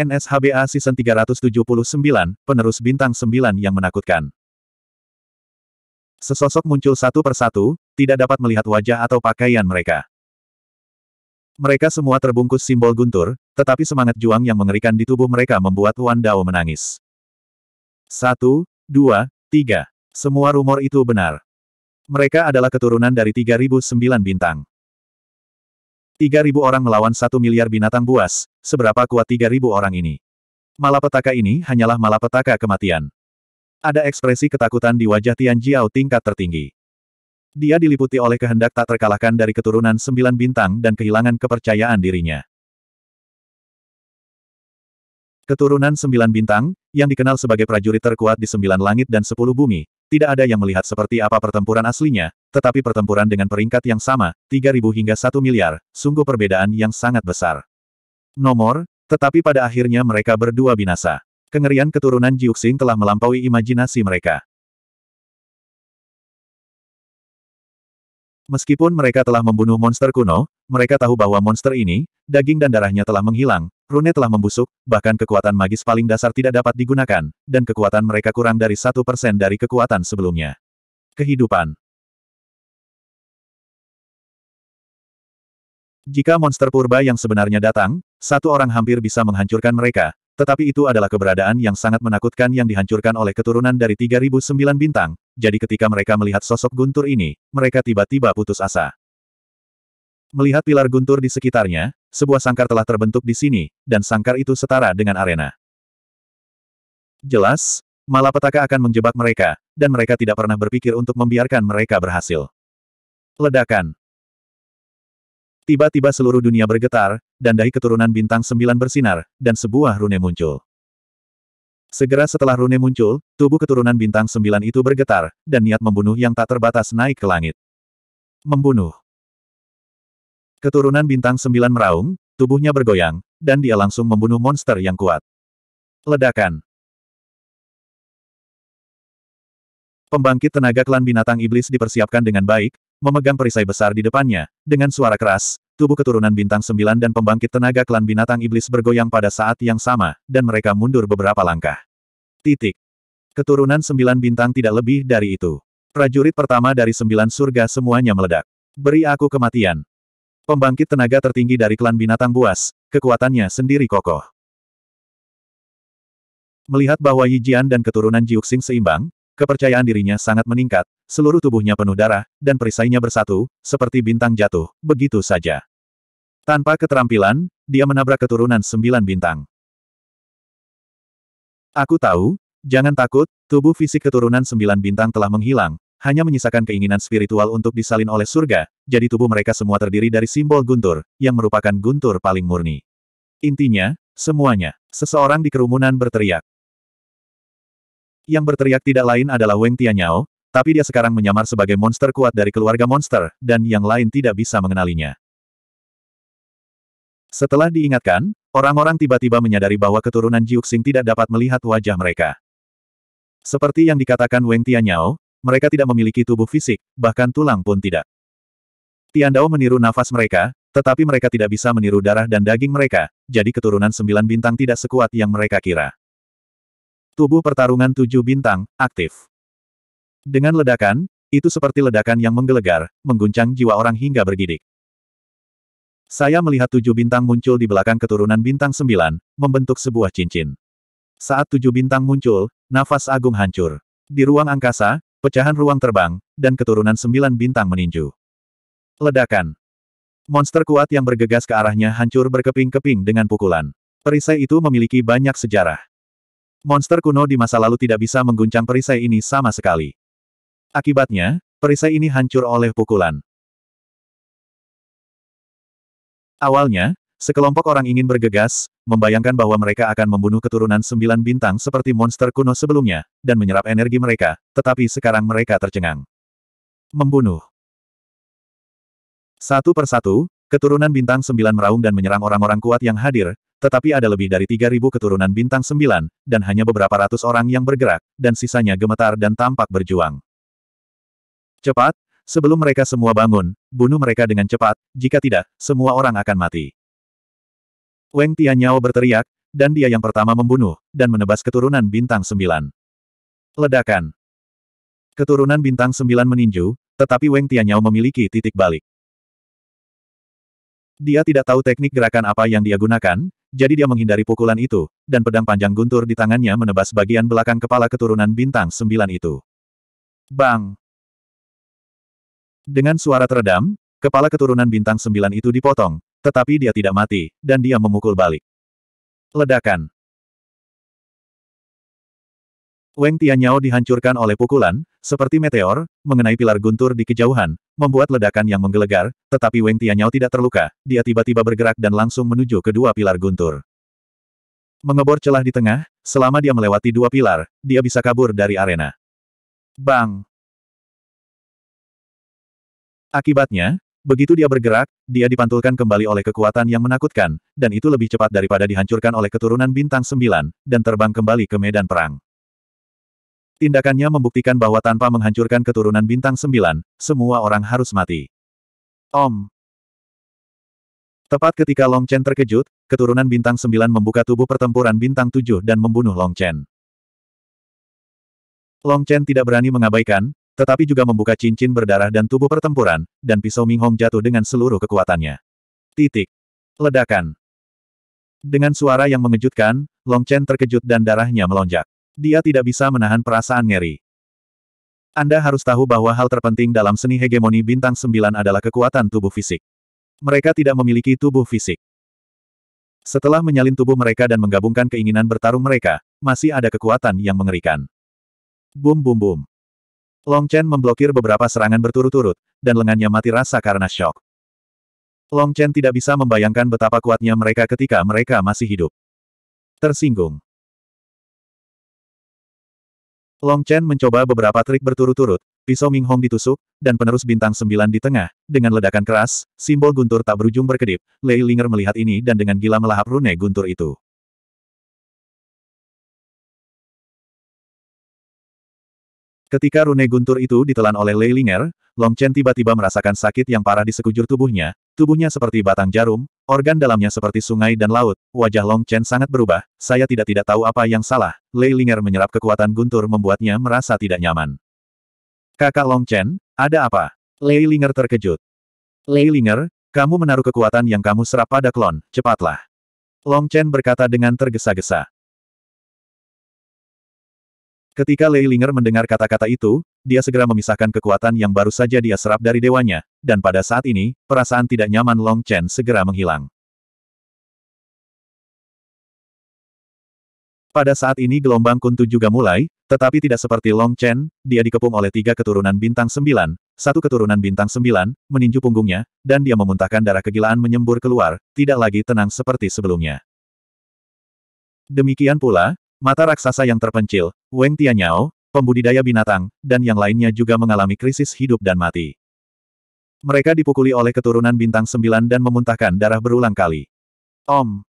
NSHBA Season 379, penerus bintang 9 yang menakutkan. Sesosok muncul satu persatu, tidak dapat melihat wajah atau pakaian mereka. Mereka semua terbungkus simbol guntur, tetapi semangat juang yang mengerikan di tubuh mereka membuat Wan Dao menangis. Satu, dua, tiga. Semua rumor itu benar. Mereka adalah keturunan dari 3009 bintang. 3000 orang melawan satu miliar binatang buas, seberapa kuat 3.000 orang ini. Malapetaka ini hanyalah malapetaka kematian. Ada ekspresi ketakutan di wajah Tian Jiao tingkat tertinggi. Dia diliputi oleh kehendak tak terkalahkan dari keturunan sembilan bintang dan kehilangan kepercayaan dirinya. Keturunan sembilan bintang, yang dikenal sebagai prajurit terkuat di sembilan langit dan sepuluh bumi, tidak ada yang melihat seperti apa pertempuran aslinya, tetapi pertempuran dengan peringkat yang sama, 3.000 hingga 1 miliar, sungguh perbedaan yang sangat besar nomor, tetapi pada akhirnya mereka berdua binasa. Kengerian keturunan Jiuxing telah melampaui imajinasi mereka. Meskipun mereka telah membunuh monster kuno, mereka tahu bahwa monster ini, daging dan darahnya telah menghilang, rune telah membusuk, bahkan kekuatan magis paling dasar tidak dapat digunakan, dan kekuatan mereka kurang dari satu persen dari kekuatan sebelumnya. Kehidupan Jika monster purba yang sebenarnya datang, satu orang hampir bisa menghancurkan mereka, tetapi itu adalah keberadaan yang sangat menakutkan yang dihancurkan oleh keturunan dari 3009 bintang, jadi ketika mereka melihat sosok guntur ini, mereka tiba-tiba putus asa. Melihat pilar guntur di sekitarnya, sebuah sangkar telah terbentuk di sini, dan sangkar itu setara dengan arena. Jelas, malapetaka akan menjebak mereka, dan mereka tidak pernah berpikir untuk membiarkan mereka berhasil. Ledakan Tiba-tiba seluruh dunia bergetar, dan dahi keturunan bintang sembilan bersinar, dan sebuah rune muncul. Segera setelah rune muncul, tubuh keturunan bintang sembilan itu bergetar, dan niat membunuh yang tak terbatas naik ke langit. Membunuh. Keturunan bintang sembilan meraung, tubuhnya bergoyang, dan dia langsung membunuh monster yang kuat. Ledakan. Pembangkit tenaga klan binatang iblis dipersiapkan dengan baik, memegang perisai besar di depannya, dengan suara keras, tubuh keturunan bintang sembilan dan pembangkit tenaga klan binatang iblis bergoyang pada saat yang sama, dan mereka mundur beberapa langkah. Titik. Keturunan sembilan bintang tidak lebih dari itu. Prajurit pertama dari sembilan surga semuanya meledak. Beri aku kematian. Pembangkit tenaga tertinggi dari klan binatang buas, kekuatannya sendiri kokoh. Melihat bahwa Yijian dan keturunan Jiuxing seimbang, kepercayaan dirinya sangat meningkat, seluruh tubuhnya penuh darah, dan perisainya bersatu, seperti bintang jatuh, begitu saja. Tanpa keterampilan, dia menabrak keturunan sembilan bintang. Aku tahu, jangan takut, tubuh fisik keturunan sembilan bintang telah menghilang, hanya menyisakan keinginan spiritual untuk disalin oleh surga, jadi tubuh mereka semua terdiri dari simbol guntur, yang merupakan guntur paling murni. Intinya, semuanya, seseorang di kerumunan berteriak. Yang berteriak tidak lain adalah Weng Tianyao, tapi dia sekarang menyamar sebagai monster kuat dari keluarga monster, dan yang lain tidak bisa mengenalinya. Setelah diingatkan, orang-orang tiba-tiba menyadari bahwa keturunan Jiuxing tidak dapat melihat wajah mereka. Seperti yang dikatakan Weng Tianyao, mereka tidak memiliki tubuh fisik, bahkan tulang pun tidak. Tiandao meniru nafas mereka, tetapi mereka tidak bisa meniru darah dan daging mereka, jadi keturunan sembilan bintang tidak sekuat yang mereka kira. Tubuh pertarungan tujuh bintang, aktif. Dengan ledakan, itu seperti ledakan yang menggelegar, mengguncang jiwa orang hingga bergidik. Saya melihat tujuh bintang muncul di belakang keturunan bintang sembilan, membentuk sebuah cincin. Saat tujuh bintang muncul, nafas agung hancur. Di ruang angkasa, pecahan ruang terbang, dan keturunan sembilan bintang meninju. Ledakan. Monster kuat yang bergegas ke arahnya hancur berkeping-keping dengan pukulan. Perisai itu memiliki banyak sejarah. Monster kuno di masa lalu tidak bisa mengguncang perisai ini sama sekali. Akibatnya, perisai ini hancur oleh pukulan. Awalnya, sekelompok orang ingin bergegas, membayangkan bahwa mereka akan membunuh keturunan sembilan bintang seperti monster kuno sebelumnya, dan menyerap energi mereka, tetapi sekarang mereka tercengang. Membunuh. Satu persatu, Keturunan bintang sembilan meraung dan menyerang orang-orang kuat yang hadir, tetapi ada lebih dari tiga ribu keturunan bintang sembilan, dan hanya beberapa ratus orang yang bergerak, dan sisanya gemetar dan tampak berjuang. Cepat, sebelum mereka semua bangun, bunuh mereka dengan cepat, jika tidak, semua orang akan mati. Weng Tianyao berteriak, dan dia yang pertama membunuh, dan menebas keturunan bintang sembilan. Ledakan. Keturunan bintang sembilan meninju, tetapi Weng Tianyao memiliki titik balik. Dia tidak tahu teknik gerakan apa yang dia gunakan, jadi dia menghindari pukulan itu, dan pedang panjang guntur di tangannya menebas bagian belakang kepala keturunan bintang sembilan itu. Bang! Dengan suara teredam, kepala keturunan bintang sembilan itu dipotong, tetapi dia tidak mati, dan dia memukul balik. Ledakan Weng Tianyao dihancurkan oleh pukulan, seperti meteor, mengenai pilar guntur di kejauhan, membuat ledakan yang menggelegar, tetapi Weng Tianyao tidak terluka, dia tiba-tiba bergerak dan langsung menuju kedua pilar guntur. Mengebor celah di tengah, selama dia melewati dua pilar, dia bisa kabur dari arena. Bang! Akibatnya, begitu dia bergerak, dia dipantulkan kembali oleh kekuatan yang menakutkan, dan itu lebih cepat daripada dihancurkan oleh keturunan bintang sembilan, dan terbang kembali ke medan perang. Tindakannya membuktikan bahwa tanpa menghancurkan keturunan bintang sembilan, semua orang harus mati. Om. Tepat ketika Long Chen terkejut, keturunan bintang sembilan membuka tubuh pertempuran bintang tujuh dan membunuh Long Chen. Long Chen tidak berani mengabaikan, tetapi juga membuka cincin berdarah dan tubuh pertempuran, dan pisau Ming Hong jatuh dengan seluruh kekuatannya. Titik. Ledakan. Dengan suara yang mengejutkan, Long Chen terkejut dan darahnya melonjak. Dia tidak bisa menahan perasaan ngeri. Anda harus tahu bahwa hal terpenting dalam seni hegemoni bintang sembilan adalah kekuatan tubuh fisik. Mereka tidak memiliki tubuh fisik. Setelah menyalin tubuh mereka dan menggabungkan keinginan bertarung mereka, masih ada kekuatan yang mengerikan. Bum bum bum. Long Chen memblokir beberapa serangan berturut-turut, dan lengannya mati rasa karena shock. Long Chen tidak bisa membayangkan betapa kuatnya mereka ketika mereka masih hidup. Tersinggung. Long Chen mencoba beberapa trik berturut-turut, pisau Ming Hong ditusuk, dan penerus bintang sembilan di tengah, dengan ledakan keras, simbol guntur tak berujung berkedip, Lei Linger melihat ini dan dengan gila melahap rune guntur itu. Ketika rune guntur itu ditelan oleh Lei Linger, Long Chen tiba-tiba merasakan sakit yang parah di sekujur tubuhnya, tubuhnya seperti batang jarum, Organ dalamnya seperti sungai dan laut, wajah Long Chen sangat berubah, saya tidak-tidak tahu apa yang salah, Lei Linger menyerap kekuatan guntur membuatnya merasa tidak nyaman. Kakak Long Chen, ada apa? Lei Linger terkejut. Lei Linger, kamu menaruh kekuatan yang kamu serap pada klon, cepatlah. Long Chen berkata dengan tergesa-gesa. Ketika Lei Linger mendengar kata-kata itu, dia segera memisahkan kekuatan yang baru saja dia serap dari dewanya, dan pada saat ini, perasaan tidak nyaman Long Chen segera menghilang. Pada saat ini gelombang kuntu juga mulai, tetapi tidak seperti Long Chen, dia dikepung oleh tiga keturunan bintang sembilan, satu keturunan bintang sembilan, meninju punggungnya, dan dia memuntahkan darah kegilaan menyembur keluar, tidak lagi tenang seperti sebelumnya. Demikian pula, Mata raksasa yang terpencil, Weng Tianyao, pembudidaya binatang, dan yang lainnya juga mengalami krisis hidup dan mati. Mereka dipukuli oleh keturunan bintang sembilan dan memuntahkan darah berulang kali. Om.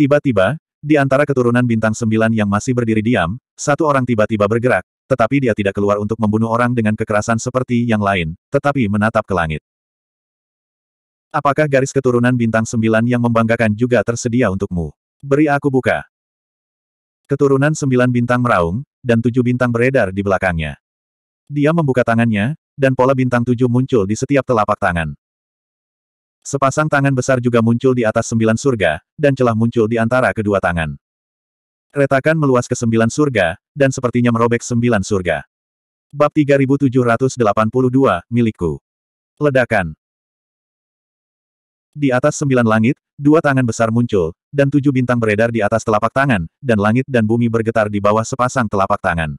Tiba-tiba, di antara keturunan bintang sembilan yang masih berdiri diam, satu orang tiba-tiba bergerak, tetapi dia tidak keluar untuk membunuh orang dengan kekerasan seperti yang lain, tetapi menatap ke langit. Apakah garis keturunan bintang sembilan yang membanggakan juga tersedia untukmu? Beri aku buka. Keturunan sembilan bintang meraung, dan tujuh bintang beredar di belakangnya. Dia membuka tangannya, dan pola bintang tujuh muncul di setiap telapak tangan. Sepasang tangan besar juga muncul di atas sembilan surga, dan celah muncul di antara kedua tangan. Retakan meluas ke sembilan surga, dan sepertinya merobek sembilan surga. Bab 3782, milikku. Ledakan. Di atas sembilan langit, dua tangan besar muncul, dan tujuh bintang beredar di atas telapak tangan, dan langit dan bumi bergetar di bawah sepasang telapak tangan.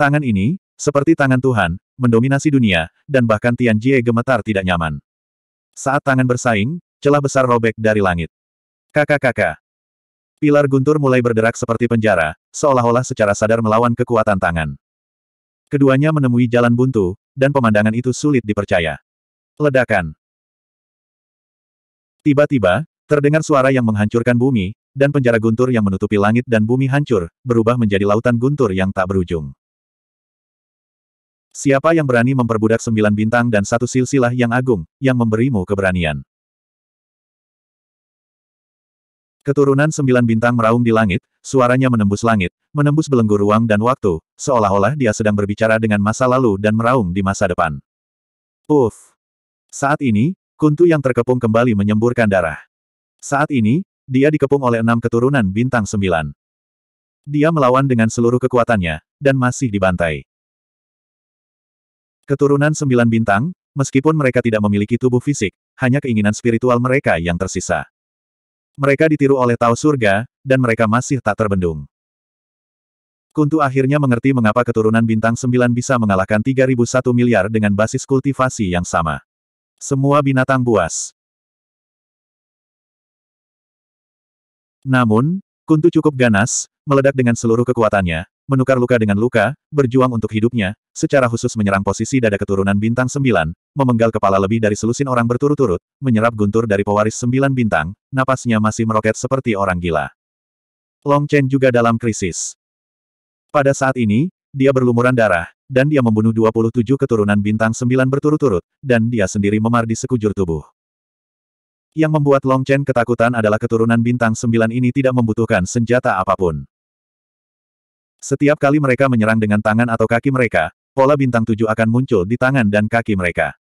Tangan ini, seperti tangan Tuhan, mendominasi dunia, dan bahkan Tian Jie gemetar tidak nyaman. Saat tangan bersaing, celah besar robek dari langit. Kakak-kakak. Pilar guntur mulai berderak seperti penjara, seolah-olah secara sadar melawan kekuatan tangan. Keduanya menemui jalan buntu, dan pemandangan itu sulit dipercaya. Ledakan. Tiba-tiba, terdengar suara yang menghancurkan bumi, dan penjara guntur yang menutupi langit dan bumi hancur, berubah menjadi lautan guntur yang tak berujung. Siapa yang berani memperbudak sembilan bintang dan satu silsilah yang agung, yang memberimu keberanian? Keturunan sembilan bintang meraung di langit, suaranya menembus langit, menembus belenggu ruang dan waktu, seolah-olah dia sedang berbicara dengan masa lalu dan meraung di masa depan. Uff! Saat ini, Kuntu yang terkepung kembali menyemburkan darah. Saat ini, dia dikepung oleh enam keturunan bintang sembilan. Dia melawan dengan seluruh kekuatannya, dan masih dibantai. Keturunan sembilan bintang, meskipun mereka tidak memiliki tubuh fisik, hanya keinginan spiritual mereka yang tersisa. Mereka ditiru oleh Tao Surga, dan mereka masih tak terbendung. Kuntu akhirnya mengerti mengapa keturunan bintang sembilan bisa mengalahkan 3001 miliar dengan basis kultivasi yang sama. Semua binatang buas. Namun, Kuntu cukup ganas, meledak dengan seluruh kekuatannya, menukar luka dengan luka, berjuang untuk hidupnya, secara khusus menyerang posisi dada keturunan bintang sembilan, memenggal kepala lebih dari selusin orang berturut-turut, menyerap guntur dari pewaris sembilan bintang, napasnya masih meroket seperti orang gila. Long Chen juga dalam krisis. Pada saat ini, dia berlumuran darah, dan dia membunuh 27 keturunan bintang sembilan berturut-turut, dan dia sendiri memar di sekujur tubuh. Yang membuat Long Chen ketakutan adalah keturunan bintang sembilan ini tidak membutuhkan senjata apapun. Setiap kali mereka menyerang dengan tangan atau kaki mereka, pola bintang tujuh akan muncul di tangan dan kaki mereka.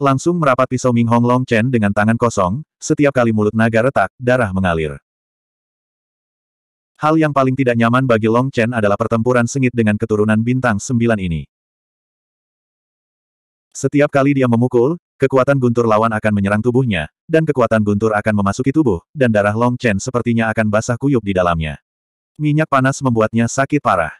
Langsung merapat pisau Ming Hong Long Chen dengan tangan kosong, setiap kali mulut naga retak, darah mengalir. Hal yang paling tidak nyaman bagi Long Chen adalah pertempuran sengit dengan keturunan bintang sembilan ini. Setiap kali dia memukul, kekuatan guntur lawan akan menyerang tubuhnya, dan kekuatan guntur akan memasuki tubuh, dan darah Long Chen sepertinya akan basah kuyup di dalamnya. Minyak panas membuatnya sakit parah.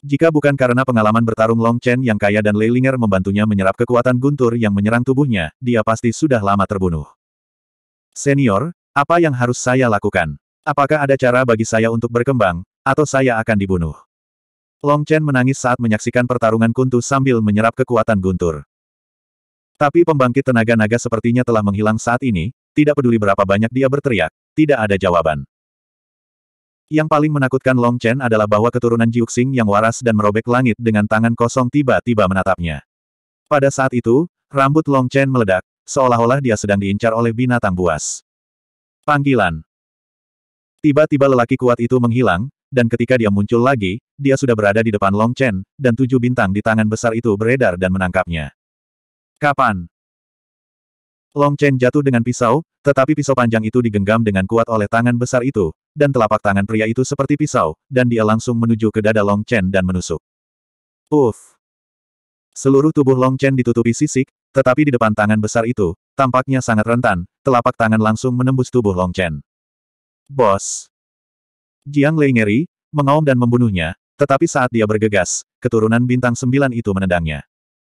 Jika bukan karena pengalaman bertarung Long Chen yang kaya dan Leilinger membantunya menyerap kekuatan guntur yang menyerang tubuhnya, dia pasti sudah lama terbunuh. Senior, apa yang harus saya lakukan? Apakah ada cara bagi saya untuk berkembang, atau saya akan dibunuh? Long Chen menangis saat menyaksikan pertarungan kuntu sambil menyerap kekuatan guntur. Tapi pembangkit tenaga naga sepertinya telah menghilang saat ini, tidak peduli berapa banyak dia berteriak, tidak ada jawaban. Yang paling menakutkan Long Chen adalah bahwa keturunan Jiuxing yang waras dan merobek langit dengan tangan kosong tiba-tiba menatapnya. Pada saat itu, rambut Long Chen meledak, seolah-olah dia sedang diincar oleh binatang buas. Panggilan Tiba-tiba lelaki kuat itu menghilang, dan ketika dia muncul lagi, dia sudah berada di depan Long Chen, dan tujuh bintang di tangan besar itu beredar dan menangkapnya. Kapan? Long Chen jatuh dengan pisau, tetapi pisau panjang itu digenggam dengan kuat oleh tangan besar itu, dan telapak tangan pria itu seperti pisau, dan dia langsung menuju ke dada Long Chen dan menusuk. Uff! Seluruh tubuh Long Chen ditutupi sisik, tetapi di depan tangan besar itu, tampaknya sangat rentan, telapak tangan langsung menembus tubuh Long Chen. Bos. Jiang Lei ngeri, mengaum dan membunuhnya, tetapi saat dia bergegas, keturunan bintang sembilan itu menendangnya.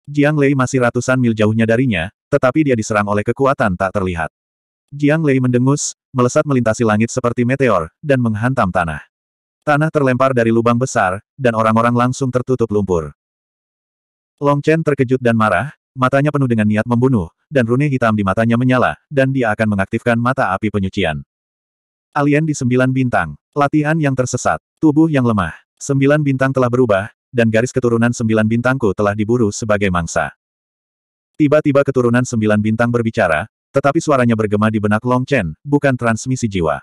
Jiang Lei masih ratusan mil jauhnya darinya, tetapi dia diserang oleh kekuatan tak terlihat. Jiang Lei mendengus, melesat melintasi langit seperti meteor, dan menghantam tanah. Tanah terlempar dari lubang besar, dan orang-orang langsung tertutup lumpur. Long Chen terkejut dan marah, matanya penuh dengan niat membunuh, dan rune hitam di matanya menyala, dan dia akan mengaktifkan mata api penyucian. Alien di sembilan bintang. Latihan yang tersesat. Tubuh yang lemah. Sembilan bintang telah berubah, dan garis keturunan sembilan bintangku telah diburu sebagai mangsa. Tiba-tiba keturunan sembilan bintang berbicara, tetapi suaranya bergema di benak Long Chen, bukan transmisi jiwa.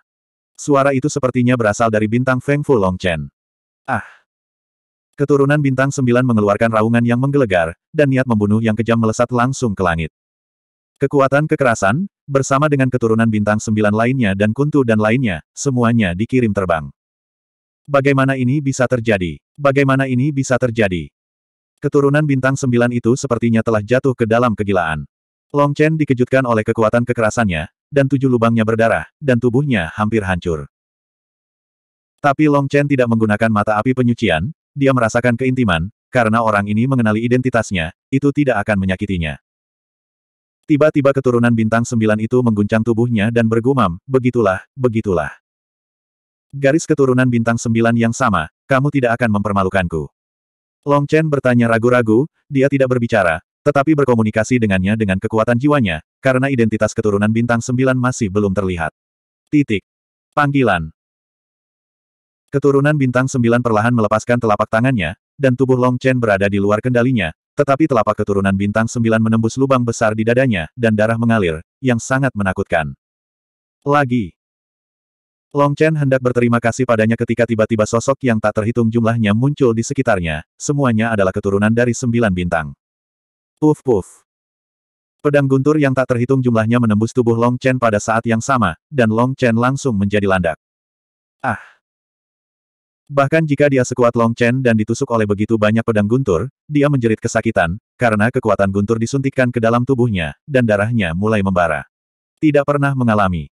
Suara itu sepertinya berasal dari bintang Feng Fu Long Chen. Ah! Keturunan bintang sembilan mengeluarkan raungan yang menggelegar, dan niat membunuh yang kejam melesat langsung ke langit. Kekuatan kekerasan, Bersama dengan keturunan bintang sembilan lainnya dan kuntu dan lainnya, semuanya dikirim terbang. Bagaimana ini bisa terjadi? Bagaimana ini bisa terjadi? Keturunan bintang sembilan itu sepertinya telah jatuh ke dalam kegilaan. Long Chen dikejutkan oleh kekuatan kekerasannya, dan tujuh lubangnya berdarah, dan tubuhnya hampir hancur. Tapi Long Chen tidak menggunakan mata api penyucian, dia merasakan keintiman, karena orang ini mengenali identitasnya, itu tidak akan menyakitinya. Tiba-tiba keturunan bintang sembilan itu mengguncang tubuhnya dan bergumam, begitulah, begitulah. Garis keturunan bintang sembilan yang sama, kamu tidak akan mempermalukanku. Long Chen bertanya ragu-ragu, dia tidak berbicara, tetapi berkomunikasi dengannya dengan kekuatan jiwanya, karena identitas keturunan bintang sembilan masih belum terlihat. Titik. Panggilan. Keturunan bintang sembilan perlahan melepaskan telapak tangannya, dan tubuh Long Chen berada di luar kendalinya, tetapi telapak keturunan bintang sembilan menembus lubang besar di dadanya, dan darah mengalir, yang sangat menakutkan. Lagi. Long Chen hendak berterima kasih padanya ketika tiba-tiba sosok yang tak terhitung jumlahnya muncul di sekitarnya, semuanya adalah keturunan dari sembilan bintang. Puf puf. Pedang guntur yang tak terhitung jumlahnya menembus tubuh Long Chen pada saat yang sama, dan Long Chen langsung menjadi landak. Ah! Bahkan jika dia sekuat Long Chen dan ditusuk oleh begitu banyak pedang guntur, dia menjerit kesakitan, karena kekuatan guntur disuntikkan ke dalam tubuhnya, dan darahnya mulai membara. Tidak pernah mengalami.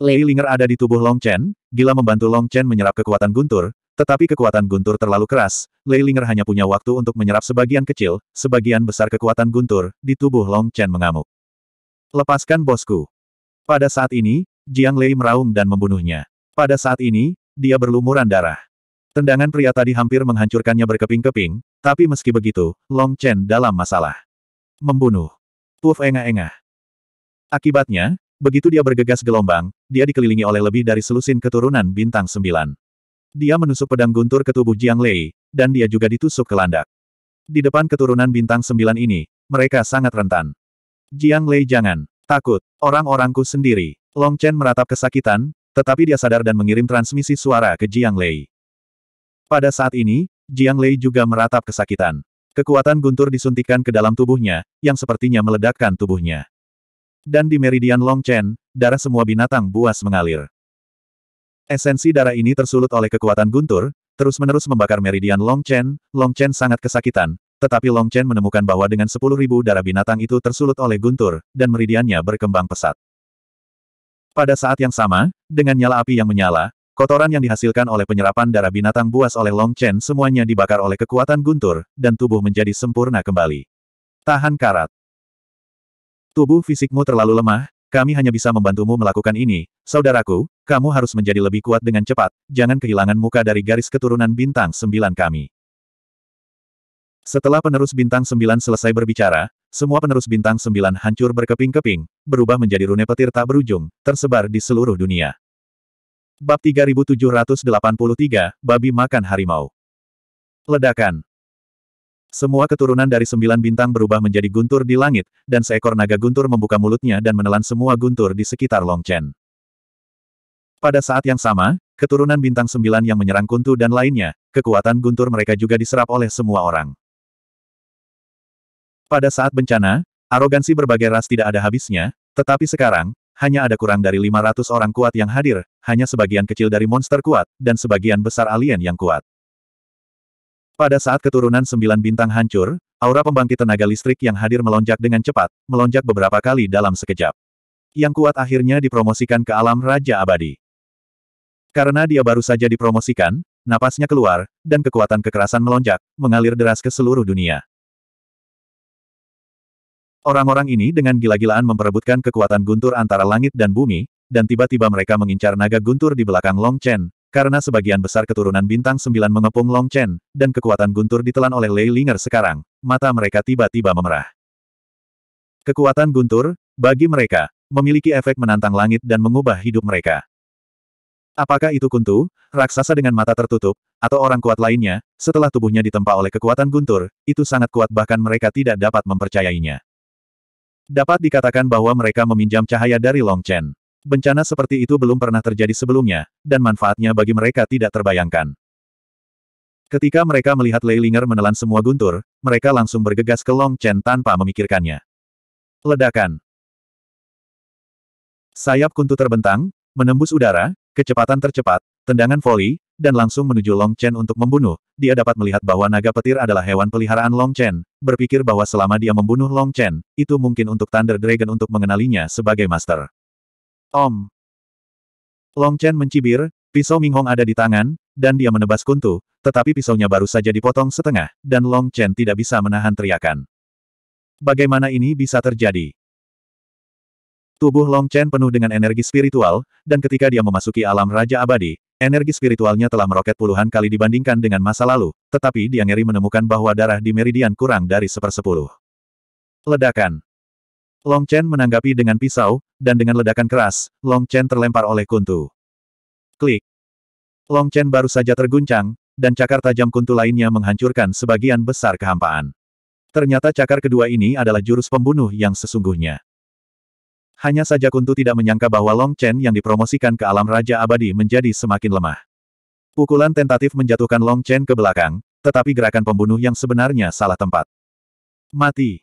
Lei Linger ada di tubuh Long Chen, gila membantu Long Chen menyerap kekuatan guntur, tetapi kekuatan guntur terlalu keras, Lei Linger hanya punya waktu untuk menyerap sebagian kecil, sebagian besar kekuatan guntur, di tubuh Long Chen mengamuk. Lepaskan bosku. Pada saat ini, Jiang Lei meraung dan membunuhnya. Pada saat ini, dia berlumuran darah. Tendangan pria tadi hampir menghancurkannya berkeping-keping, tapi meski begitu, Long Chen dalam masalah. Membunuh. Puf engah-engah. Akibatnya, begitu dia bergegas gelombang, dia dikelilingi oleh lebih dari selusin keturunan bintang sembilan. Dia menusuk pedang guntur ke tubuh Jiang Lei, dan dia juga ditusuk ke landak. Di depan keturunan bintang sembilan ini, mereka sangat rentan. Jiang Lei jangan takut, orang-orangku sendiri. Long Chen meratap kesakitan, tetapi dia sadar dan mengirim transmisi suara ke Jiang Lei. Pada saat ini, Jiang Lei juga meratap kesakitan. Kekuatan guntur disuntikan ke dalam tubuhnya, yang sepertinya meledakkan tubuhnya. Dan di meridian Long Chen, darah semua binatang buas mengalir. Esensi darah ini tersulut oleh kekuatan guntur, terus-menerus membakar meridian Long Chen. Long Chen sangat kesakitan, tetapi Long Chen menemukan bahwa dengan 10.000 darah binatang itu tersulut oleh guntur, dan meridiannya berkembang pesat. Pada saat yang sama, dengan nyala api yang menyala, kotoran yang dihasilkan oleh penyerapan darah binatang buas oleh Long Chen semuanya dibakar oleh kekuatan guntur, dan tubuh menjadi sempurna kembali. Tahan karat. Tubuh fisikmu terlalu lemah, kami hanya bisa membantumu melakukan ini, saudaraku, kamu harus menjadi lebih kuat dengan cepat, jangan kehilangan muka dari garis keturunan bintang sembilan kami. Setelah penerus bintang sembilan selesai berbicara, semua penerus bintang sembilan hancur berkeping-keping, berubah menjadi rune petir tak berujung, tersebar di seluruh dunia. Bab 3783, Babi Makan Harimau Ledakan Semua keturunan dari sembilan bintang berubah menjadi guntur di langit, dan seekor naga guntur membuka mulutnya dan menelan semua guntur di sekitar Longchen. Pada saat yang sama, keturunan bintang sembilan yang menyerang Kuntu dan lainnya, kekuatan guntur mereka juga diserap oleh semua orang. Pada saat bencana, arogansi berbagai ras tidak ada habisnya, tetapi sekarang, hanya ada kurang dari 500 orang kuat yang hadir, hanya sebagian kecil dari monster kuat, dan sebagian besar alien yang kuat. Pada saat keturunan sembilan bintang hancur, aura pembangkit tenaga listrik yang hadir melonjak dengan cepat, melonjak beberapa kali dalam sekejap. Yang kuat akhirnya dipromosikan ke alam Raja Abadi. Karena dia baru saja dipromosikan, napasnya keluar, dan kekuatan kekerasan melonjak, mengalir deras ke seluruh dunia. Orang-orang ini dengan gila-gilaan memperebutkan kekuatan guntur antara langit dan bumi, dan tiba-tiba mereka mengincar naga guntur di belakang Long Chen, karena sebagian besar keturunan bintang sembilan mengepung Long Chen, dan kekuatan guntur ditelan oleh Lei Linger sekarang, mata mereka tiba-tiba memerah. Kekuatan guntur, bagi mereka, memiliki efek menantang langit dan mengubah hidup mereka. Apakah itu kuntu, raksasa dengan mata tertutup, atau orang kuat lainnya, setelah tubuhnya ditempa oleh kekuatan guntur, itu sangat kuat bahkan mereka tidak dapat mempercayainya. Dapat dikatakan bahwa mereka meminjam cahaya dari Long Chen. Bencana seperti itu belum pernah terjadi sebelumnya, dan manfaatnya bagi mereka tidak terbayangkan. Ketika mereka melihat Lei Ling'er menelan semua guntur, mereka langsung bergegas ke Long Chen tanpa memikirkannya. Ledakan. Sayap kuntu terbentang, menembus udara, kecepatan tercepat, tendangan voli, dan langsung menuju Long Chen untuk membunuh, dia dapat melihat bahwa naga petir adalah hewan peliharaan Long Chen, berpikir bahwa selama dia membunuh Long Chen, itu mungkin untuk Thunder Dragon untuk mengenalinya sebagai master. Om. Long Chen mencibir, pisau Ming Hong ada di tangan, dan dia menebas kuntu, tetapi pisaunya baru saja dipotong setengah, dan Long Chen tidak bisa menahan teriakan. Bagaimana ini bisa terjadi? Tubuh Long Chen penuh dengan energi spiritual, dan ketika dia memasuki alam Raja Abadi, Energi spiritualnya telah meroket puluhan kali dibandingkan dengan masa lalu, tetapi dia ngeri menemukan bahwa darah di meridian kurang dari sepersepuluh. Ledakan. Long Chen menanggapi dengan pisau, dan dengan ledakan keras, Long Chen terlempar oleh kuntu. Klik. Long Chen baru saja terguncang, dan cakar tajam kuntu lainnya menghancurkan sebagian besar kehampaan. Ternyata cakar kedua ini adalah jurus pembunuh yang sesungguhnya. Hanya saja Kuntu tidak menyangka bahwa Long Chen yang dipromosikan ke alam Raja Abadi menjadi semakin lemah. Pukulan tentatif menjatuhkan Long Chen ke belakang, tetapi gerakan pembunuh yang sebenarnya salah tempat. Mati.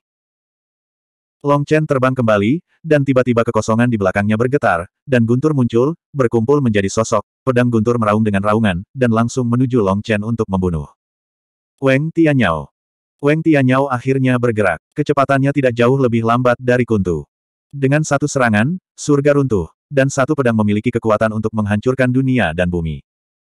Long Chen terbang kembali, dan tiba-tiba kekosongan di belakangnya bergetar, dan guntur muncul, berkumpul menjadi sosok, pedang guntur meraung dengan raungan, dan langsung menuju Long Chen untuk membunuh. Weng Tianyao. Weng Tianyao akhirnya bergerak, kecepatannya tidak jauh lebih lambat dari Kuntu. Dengan satu serangan, surga runtuh, dan satu pedang memiliki kekuatan untuk menghancurkan dunia dan bumi.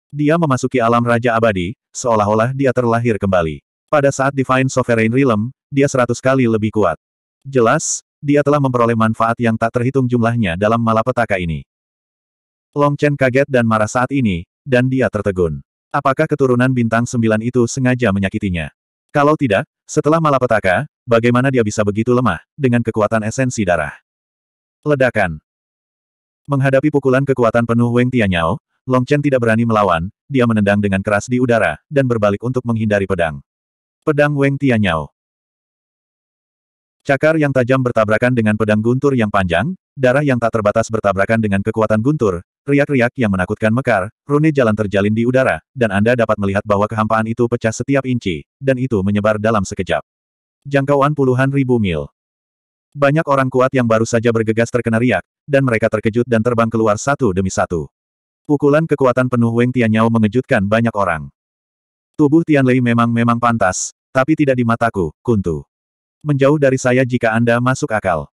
Dia memasuki alam Raja Abadi, seolah-olah dia terlahir kembali. Pada saat Divine Sovereign Realm, dia seratus kali lebih kuat. Jelas, dia telah memperoleh manfaat yang tak terhitung jumlahnya dalam malapetaka ini. Long Chen kaget dan marah saat ini, dan dia tertegun. Apakah keturunan bintang sembilan itu sengaja menyakitinya? Kalau tidak, setelah malapetaka, bagaimana dia bisa begitu lemah, dengan kekuatan esensi darah? Ledakan. Menghadapi pukulan kekuatan penuh Weng Tianyao, Long Chen tidak berani melawan, dia menendang dengan keras di udara, dan berbalik untuk menghindari pedang. Pedang Weng Tianyao. Cakar yang tajam bertabrakan dengan pedang guntur yang panjang, darah yang tak terbatas bertabrakan dengan kekuatan guntur, riak-riak yang menakutkan mekar, rune jalan terjalin di udara, dan Anda dapat melihat bahwa kehampaan itu pecah setiap inci, dan itu menyebar dalam sekejap. Jangkauan puluhan ribu mil. Banyak orang kuat yang baru saja bergegas terkena riak, dan mereka terkejut dan terbang keluar satu demi satu. Pukulan kekuatan penuh Weng Tianyao mengejutkan banyak orang. Tubuh Tian Lei memang-memang pantas, tapi tidak di mataku, kuntu. Menjauh dari saya jika Anda masuk akal.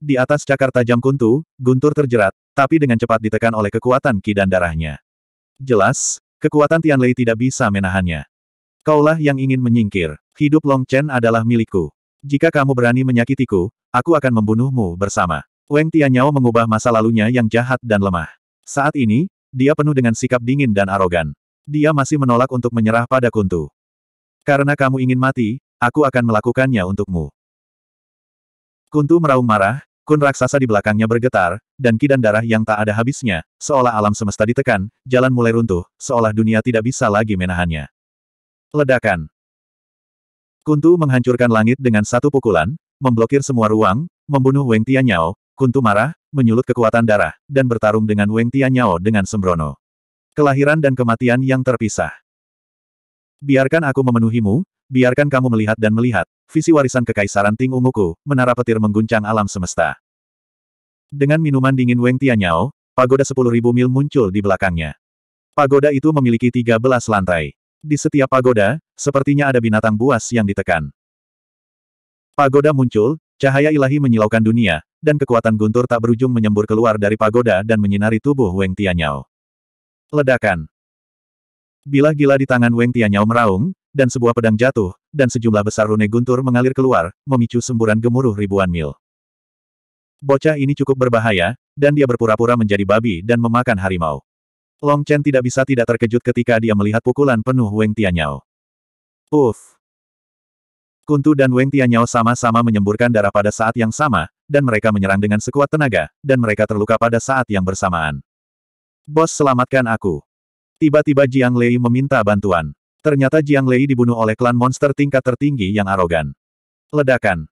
Di atas cakar tajam kuntu, Guntur terjerat, tapi dengan cepat ditekan oleh kekuatan ki dan darahnya. Jelas, kekuatan Tian Lei tidak bisa menahannya. Kaulah yang ingin menyingkir. Hidup Long Chen adalah milikku. Jika kamu berani menyakitiku, aku akan membunuhmu bersama. Weng Tianyao mengubah masa lalunya yang jahat dan lemah. Saat ini, dia penuh dengan sikap dingin dan arogan. Dia masih menolak untuk menyerah pada Kuntu. Karena kamu ingin mati, aku akan melakukannya untukmu. Kuntu meraung marah, kun raksasa di belakangnya bergetar, dan kidan darah yang tak ada habisnya, seolah alam semesta ditekan, jalan mulai runtuh, seolah dunia tidak bisa lagi menahannya. Ledakan. Kuntu menghancurkan langit dengan satu pukulan, memblokir semua ruang, membunuh Weng Tianyao, Kuntu marah, menyulut kekuatan darah, dan bertarung dengan Weng Tianyao dengan sembrono. Kelahiran dan kematian yang terpisah. Biarkan aku memenuhimu, biarkan kamu melihat dan melihat, visi warisan kekaisaran Ting Unguku, menara petir mengguncang alam semesta. Dengan minuman dingin Weng Tianyao, pagoda 10.000 mil muncul di belakangnya. Pagoda itu memiliki 13 lantai. Di setiap pagoda, sepertinya ada binatang buas yang ditekan. Pagoda muncul, cahaya ilahi menyilaukan dunia, dan kekuatan guntur tak berujung menyembur keluar dari pagoda dan menyinari tubuh Weng Tianyao. Ledakan. Bilah gila di tangan Weng Tianyao meraung, dan sebuah pedang jatuh, dan sejumlah besar rune guntur mengalir keluar, memicu semburan gemuruh ribuan mil. Bocah ini cukup berbahaya, dan dia berpura-pura menjadi babi dan memakan harimau. Long Chen tidak bisa tidak terkejut ketika dia melihat pukulan penuh Weng Tianyao. Uff! Kuntu dan Weng Tianyao sama-sama menyemburkan darah pada saat yang sama, dan mereka menyerang dengan sekuat tenaga, dan mereka terluka pada saat yang bersamaan. Bos selamatkan aku. Tiba-tiba Jiang Lei meminta bantuan. Ternyata Jiang Lei dibunuh oleh klan monster tingkat tertinggi yang arogan. Ledakan.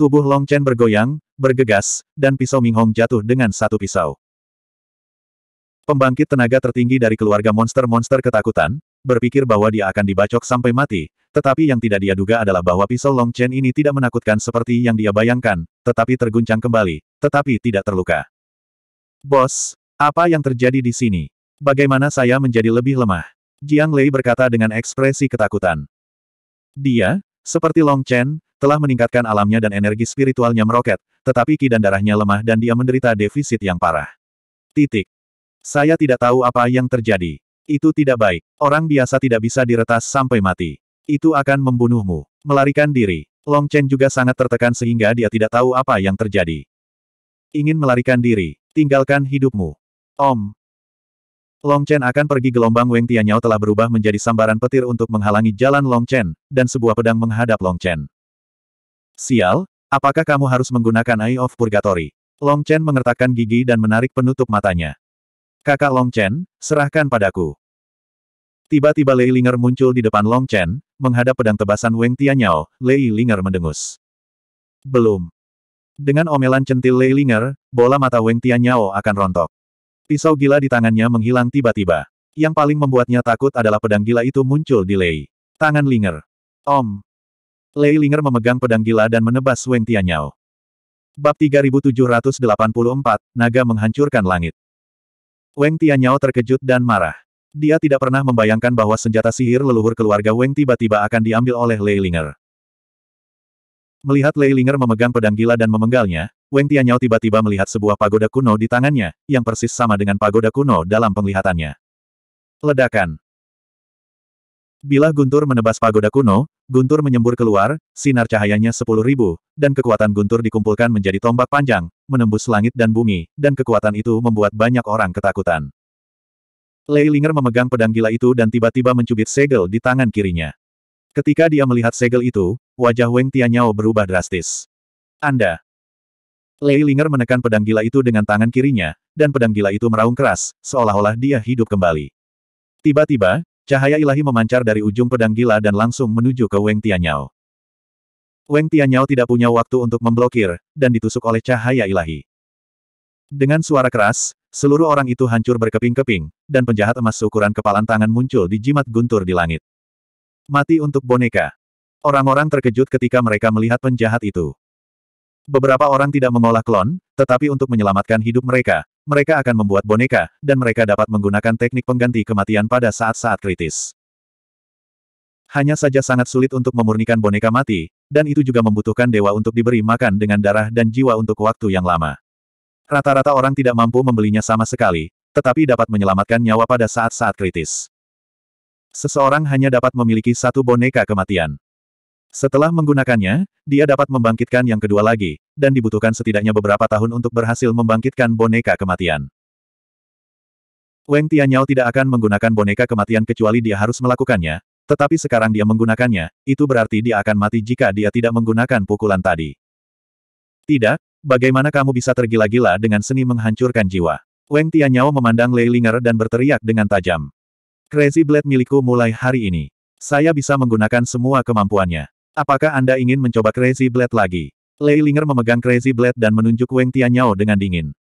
Tubuh Long Chen bergoyang, bergegas, dan pisau Ming Hong jatuh dengan satu pisau. Pembangkit tenaga tertinggi dari keluarga monster-monster ketakutan, berpikir bahwa dia akan dibacok sampai mati, tetapi yang tidak dia duga adalah bahwa pisau Long Chen ini tidak menakutkan seperti yang dia bayangkan, tetapi terguncang kembali, tetapi tidak terluka. Bos, apa yang terjadi di sini? Bagaimana saya menjadi lebih lemah? Jiang Lei berkata dengan ekspresi ketakutan. Dia, seperti Long Chen, telah meningkatkan alamnya dan energi spiritualnya meroket, tetapi ki dan darahnya lemah dan dia menderita defisit yang parah. Titik. Saya tidak tahu apa yang terjadi. Itu tidak baik. Orang biasa tidak bisa diretas sampai mati. Itu akan membunuhmu. Melarikan diri. Long Chen juga sangat tertekan sehingga dia tidak tahu apa yang terjadi. Ingin melarikan diri. Tinggalkan hidupmu. Om. Long Chen akan pergi gelombang Weng Tianyao telah berubah menjadi sambaran petir untuk menghalangi jalan Long Chen, dan sebuah pedang menghadap Long Chen. Sial, apakah kamu harus menggunakan Eye of Purgatory? Long Chen mengertakkan gigi dan menarik penutup matanya. Kakak Long Chen, serahkan padaku. Tiba-tiba Lei Linger muncul di depan Long Chen, menghadap pedang tebasan Weng Tianyao, Lei Linger mendengus. Belum. Dengan omelan centil Lei Linger, bola mata Weng Tianyao akan rontok. Pisau gila di tangannya menghilang tiba-tiba. Yang paling membuatnya takut adalah pedang gila itu muncul di Lei. Tangan Linger. Om. Lei Linger memegang pedang gila dan menebas Weng Tianyao. Bab 3784, Naga menghancurkan langit. Weng Tianyao terkejut dan marah. Dia tidak pernah membayangkan bahwa senjata sihir leluhur keluarga Weng tiba-tiba akan diambil oleh Lei Ling'er. Melihat Lei Ling'er memegang pedang gila dan memenggalnya, Weng Tianyao tiba-tiba melihat sebuah pagoda kuno di tangannya, yang persis sama dengan pagoda kuno dalam penglihatannya. Ledakan. Bila Guntur menebas pagoda kuno, Guntur menyembur keluar, sinar cahayanya sepuluh ribu, dan kekuatan Guntur dikumpulkan menjadi tombak panjang, menembus langit dan bumi, dan kekuatan itu membuat banyak orang ketakutan. Lei Ling'er memegang pedang gila itu dan tiba-tiba mencubit segel di tangan kirinya. Ketika dia melihat segel itu, wajah Weng Tianyao berubah drastis. Anda. Lei Ling'er menekan pedang gila itu dengan tangan kirinya, dan pedang gila itu meraung keras, seolah-olah dia hidup kembali. Tiba-tiba, Cahaya ilahi memancar dari ujung pedang gila dan langsung menuju ke Weng Tianyao. Weng Tianyao tidak punya waktu untuk memblokir, dan ditusuk oleh cahaya ilahi. Dengan suara keras, seluruh orang itu hancur berkeping-keping, dan penjahat emas seukuran kepalan tangan muncul di jimat guntur di langit. Mati untuk boneka. Orang-orang terkejut ketika mereka melihat penjahat itu. Beberapa orang tidak mengolah klon, tetapi untuk menyelamatkan hidup mereka, mereka akan membuat boneka, dan mereka dapat menggunakan teknik pengganti kematian pada saat-saat kritis. Hanya saja sangat sulit untuk memurnikan boneka mati, dan itu juga membutuhkan dewa untuk diberi makan dengan darah dan jiwa untuk waktu yang lama. Rata-rata orang tidak mampu membelinya sama sekali, tetapi dapat menyelamatkan nyawa pada saat-saat kritis. Seseorang hanya dapat memiliki satu boneka kematian. Setelah menggunakannya, dia dapat membangkitkan yang kedua lagi, dan dibutuhkan setidaknya beberapa tahun untuk berhasil membangkitkan boneka kematian. Weng Tianyao tidak akan menggunakan boneka kematian kecuali dia harus melakukannya, tetapi sekarang dia menggunakannya, itu berarti dia akan mati jika dia tidak menggunakan pukulan tadi. Tidak, bagaimana kamu bisa tergila-gila dengan seni menghancurkan jiwa? Weng Tianyao memandang Lei Linger dan berteriak dengan tajam. Crazy Blade milikku mulai hari ini. Saya bisa menggunakan semua kemampuannya. Apakah Anda ingin mencoba Crazy Blade lagi? Lei Linger memegang Crazy Blade dan menunjuk Weng Tianyao dengan dingin.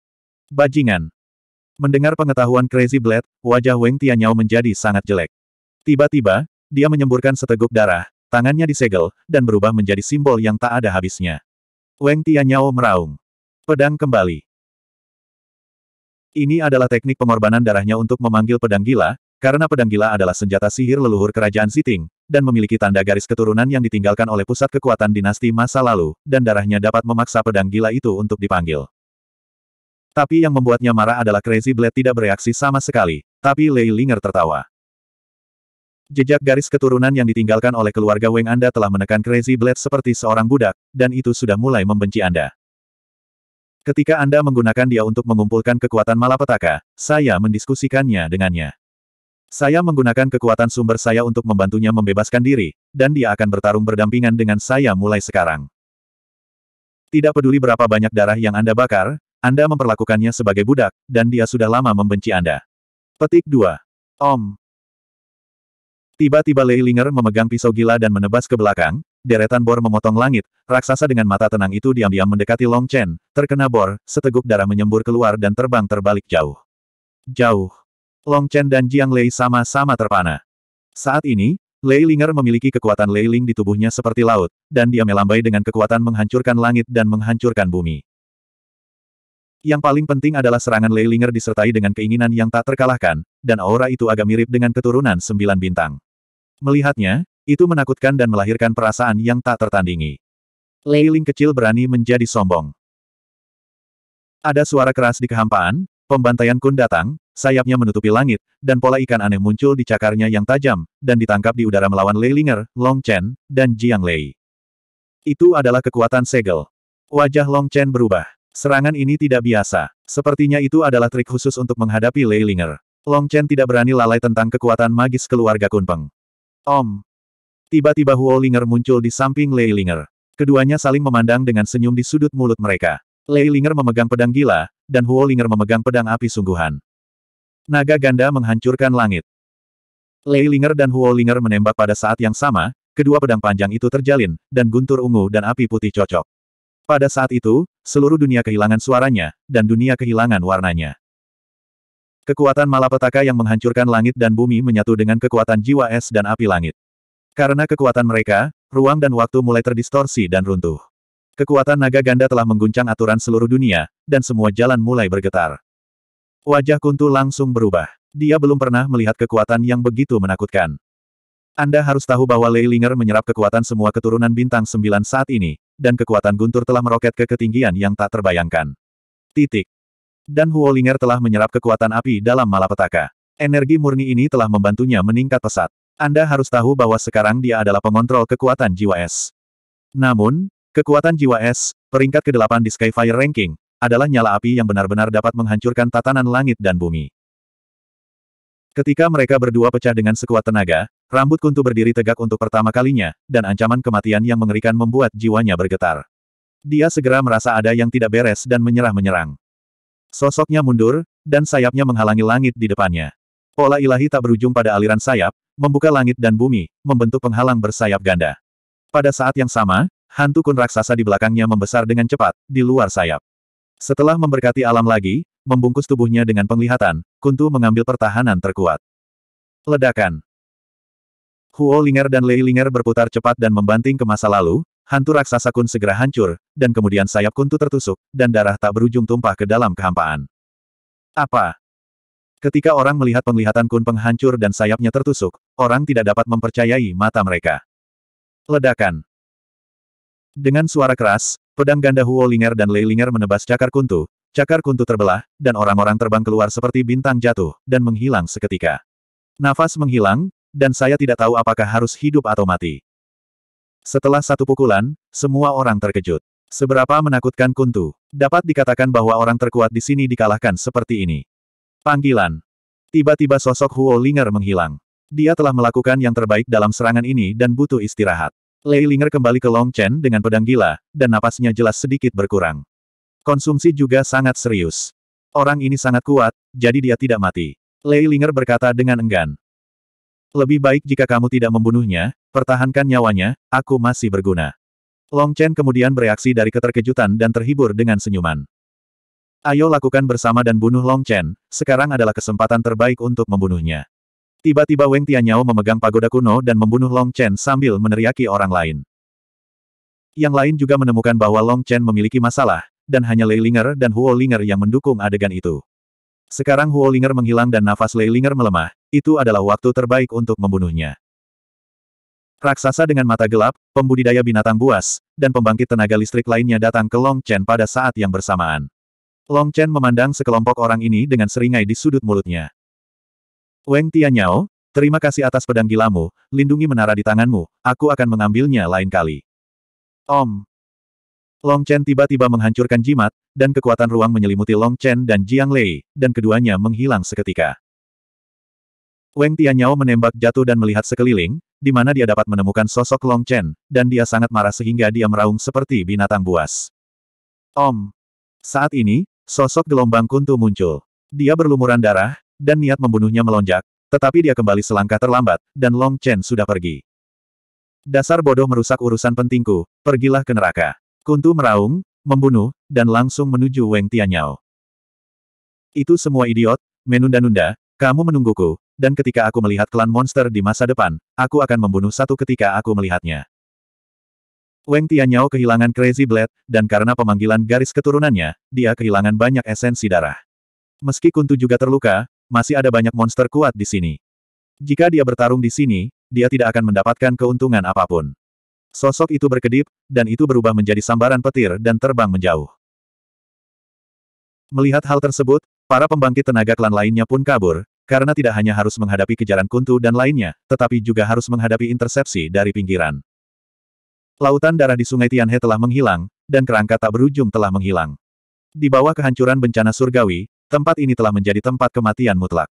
Bajingan. Mendengar pengetahuan Crazy Blade, wajah Weng Tianyao menjadi sangat jelek. Tiba-tiba, dia menyemburkan seteguk darah, tangannya disegel, dan berubah menjadi simbol yang tak ada habisnya. Weng Tianyao meraung. Pedang kembali. Ini adalah teknik pengorbanan darahnya untuk memanggil pedang gila, karena pedang gila adalah senjata sihir leluhur kerajaan Siting, dan memiliki tanda garis keturunan yang ditinggalkan oleh pusat kekuatan dinasti masa lalu, dan darahnya dapat memaksa pedang gila itu untuk dipanggil. Tapi yang membuatnya marah adalah Crazy Blade tidak bereaksi sama sekali, tapi Lei Linger tertawa. Jejak garis keturunan yang ditinggalkan oleh keluarga Weng Anda telah menekan Crazy Blade seperti seorang budak, dan itu sudah mulai membenci Anda. Ketika Anda menggunakan dia untuk mengumpulkan kekuatan malapetaka, saya mendiskusikannya dengannya. Saya menggunakan kekuatan sumber saya untuk membantunya membebaskan diri, dan dia akan bertarung berdampingan dengan saya mulai sekarang. Tidak peduli berapa banyak darah yang Anda bakar, Anda memperlakukannya sebagai budak, dan dia sudah lama membenci Anda. Petik 2. Om. Tiba-tiba Lei Ling'er memegang pisau gila dan menebas ke belakang, deretan bor memotong langit, raksasa dengan mata tenang itu diam-diam mendekati Long Chen, terkena bor, seteguk darah menyembur keluar dan terbang terbalik jauh. Jauh. Long Chen dan Jiang Lei sama-sama terpana. Saat ini, Lei Linger memiliki kekuatan Lei Ling di tubuhnya seperti laut, dan dia melambai dengan kekuatan menghancurkan langit dan menghancurkan bumi. Yang paling penting adalah serangan Lei Linger disertai dengan keinginan yang tak terkalahkan, dan aura itu agak mirip dengan keturunan sembilan bintang. Melihatnya, itu menakutkan dan melahirkan perasaan yang tak tertandingi. Lei Ling kecil berani menjadi sombong. Ada suara keras di kehampaan, pembantaian kun datang, sayapnya menutupi langit, dan pola ikan aneh muncul di cakarnya yang tajam, dan ditangkap di udara melawan Lei Linger, Long Chen, dan Jiang Lei. Itu adalah kekuatan segel. Wajah Long Chen berubah. Serangan ini tidak biasa. Sepertinya itu adalah trik khusus untuk menghadapi Lei Linger. Long Chen tidak berani lalai tentang kekuatan magis keluarga Kunpeng. Om. Tiba-tiba Huo Linger muncul di samping Lei Linger. Keduanya saling memandang dengan senyum di sudut mulut mereka. Lei Linger memegang pedang gila, dan Huo Linger memegang pedang api sungguhan. Naga ganda menghancurkan langit. Lei Linger dan Huo Linger menembak pada saat yang sama, kedua pedang panjang itu terjalin, dan guntur ungu dan api putih cocok. Pada saat itu, seluruh dunia kehilangan suaranya, dan dunia kehilangan warnanya. Kekuatan malapetaka yang menghancurkan langit dan bumi menyatu dengan kekuatan jiwa es dan api langit. Karena kekuatan mereka, ruang dan waktu mulai terdistorsi dan runtuh. Kekuatan naga ganda telah mengguncang aturan seluruh dunia, dan semua jalan mulai bergetar. Wajah Kuntu langsung berubah. Dia belum pernah melihat kekuatan yang begitu menakutkan. Anda harus tahu bahwa Leilinger menyerap kekuatan semua keturunan bintang sembilan saat ini, dan kekuatan Guntur telah meroket ke ketinggian yang tak terbayangkan. Titik. Dan Ling'er telah menyerap kekuatan api dalam malapetaka. Energi murni ini telah membantunya meningkat pesat. Anda harus tahu bahwa sekarang dia adalah pengontrol kekuatan jiwa es. Namun, kekuatan jiwa es, peringkat ke-8 di Skyfire Ranking, adalah nyala api yang benar-benar dapat menghancurkan tatanan langit dan bumi. Ketika mereka berdua pecah dengan sekuat tenaga, rambut kuntu berdiri tegak untuk pertama kalinya, dan ancaman kematian yang mengerikan membuat jiwanya bergetar. Dia segera merasa ada yang tidak beres dan menyerah-menyerang. Sosoknya mundur, dan sayapnya menghalangi langit di depannya. Pola ilahi tak berujung pada aliran sayap, membuka langit dan bumi, membentuk penghalang bersayap ganda. Pada saat yang sama, hantu kun raksasa di belakangnya membesar dengan cepat, di luar sayap. Setelah memberkati alam lagi, membungkus tubuhnya dengan penglihatan, Kuntu mengambil pertahanan terkuat. Ledakan. Huo Linger dan Lei Linger berputar cepat dan membanting ke masa lalu, hantu raksasa Kun segera hancur, dan kemudian sayap Kuntu tertusuk, dan darah tak berujung tumpah ke dalam kehampaan. Apa? Ketika orang melihat penglihatan Kun penghancur dan sayapnya tertusuk, orang tidak dapat mempercayai mata mereka. Ledakan. Dengan suara keras, Pedang ganda Huo Ling'er dan Lei Ling'er menebas cakar kuntu, cakar kuntu terbelah, dan orang-orang terbang keluar seperti bintang jatuh, dan menghilang seketika. Nafas menghilang, dan saya tidak tahu apakah harus hidup atau mati. Setelah satu pukulan, semua orang terkejut. Seberapa menakutkan kuntu, dapat dikatakan bahwa orang terkuat di sini dikalahkan seperti ini. Panggilan. Tiba-tiba sosok Huo Ling'er menghilang. Dia telah melakukan yang terbaik dalam serangan ini dan butuh istirahat. Lei Linger kembali ke Long Chen dengan pedang gila, dan napasnya jelas sedikit berkurang. Konsumsi juga sangat serius. Orang ini sangat kuat, jadi dia tidak mati. Lei Linger berkata dengan enggan. Lebih baik jika kamu tidak membunuhnya, pertahankan nyawanya, aku masih berguna. Long Chen kemudian bereaksi dari keterkejutan dan terhibur dengan senyuman. Ayo lakukan bersama dan bunuh Long Chen, sekarang adalah kesempatan terbaik untuk membunuhnya. Tiba-tiba Weng Tianyao memegang pagoda kuno dan membunuh Long Chen sambil meneriaki orang lain. Yang lain juga menemukan bahwa Long Chen memiliki masalah, dan hanya Lei Linger dan Huo Linger yang mendukung adegan itu. Sekarang Huo Linger menghilang dan nafas Lei Linger melemah, itu adalah waktu terbaik untuk membunuhnya. Raksasa dengan mata gelap, pembudidaya binatang buas, dan pembangkit tenaga listrik lainnya datang ke Long Chen pada saat yang bersamaan. Long Chen memandang sekelompok orang ini dengan seringai di sudut mulutnya. Weng Tianyao, terima kasih atas pedang gilamu, lindungi menara di tanganmu, aku akan mengambilnya lain kali. Om. Long Chen tiba-tiba menghancurkan jimat, dan kekuatan ruang menyelimuti Long Chen dan Jiang Lei, dan keduanya menghilang seketika. Weng Tianyao menembak jatuh dan melihat sekeliling, di mana dia dapat menemukan sosok Long Chen, dan dia sangat marah sehingga dia meraung seperti binatang buas. Om. Saat ini, sosok gelombang kuntu muncul. Dia berlumuran darah, dan niat membunuhnya melonjak, tetapi dia kembali selangkah terlambat, dan Long Chen sudah pergi. Dasar bodoh merusak urusan pentingku, pergilah ke neraka. Kuntu meraung, membunuh, dan langsung menuju Weng Tianyao. Itu semua idiot, menunda-nunda, kamu menungguku, dan ketika aku melihat klan monster di masa depan, aku akan membunuh satu ketika aku melihatnya. Weng Tianyao kehilangan Crazy Blade, dan karena pemanggilan garis keturunannya, dia kehilangan banyak esensi darah. Meski Kuntu juga terluka, masih ada banyak monster kuat di sini. Jika dia bertarung di sini, dia tidak akan mendapatkan keuntungan apapun. Sosok itu berkedip, dan itu berubah menjadi sambaran petir dan terbang menjauh. Melihat hal tersebut, para pembangkit tenaga klan lainnya pun kabur, karena tidak hanya harus menghadapi kejaran kuntu dan lainnya, tetapi juga harus menghadapi intersepsi dari pinggiran. Lautan darah di sungai Tianhe telah menghilang, dan kerangka tak berujung telah menghilang. Di bawah kehancuran bencana surgawi, tempat ini telah menjadi tempat kematian mutlak.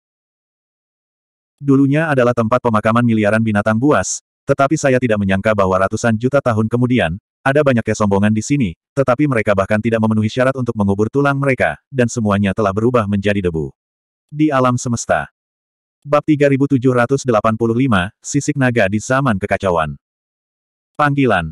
Dulunya adalah tempat pemakaman miliaran binatang buas, tetapi saya tidak menyangka bahwa ratusan juta tahun kemudian, ada banyak kesombongan di sini, tetapi mereka bahkan tidak memenuhi syarat untuk mengubur tulang mereka, dan semuanya telah berubah menjadi debu. Di alam semesta. Bab 3785, Sisik Naga di Zaman Kekacauan. Panggilan.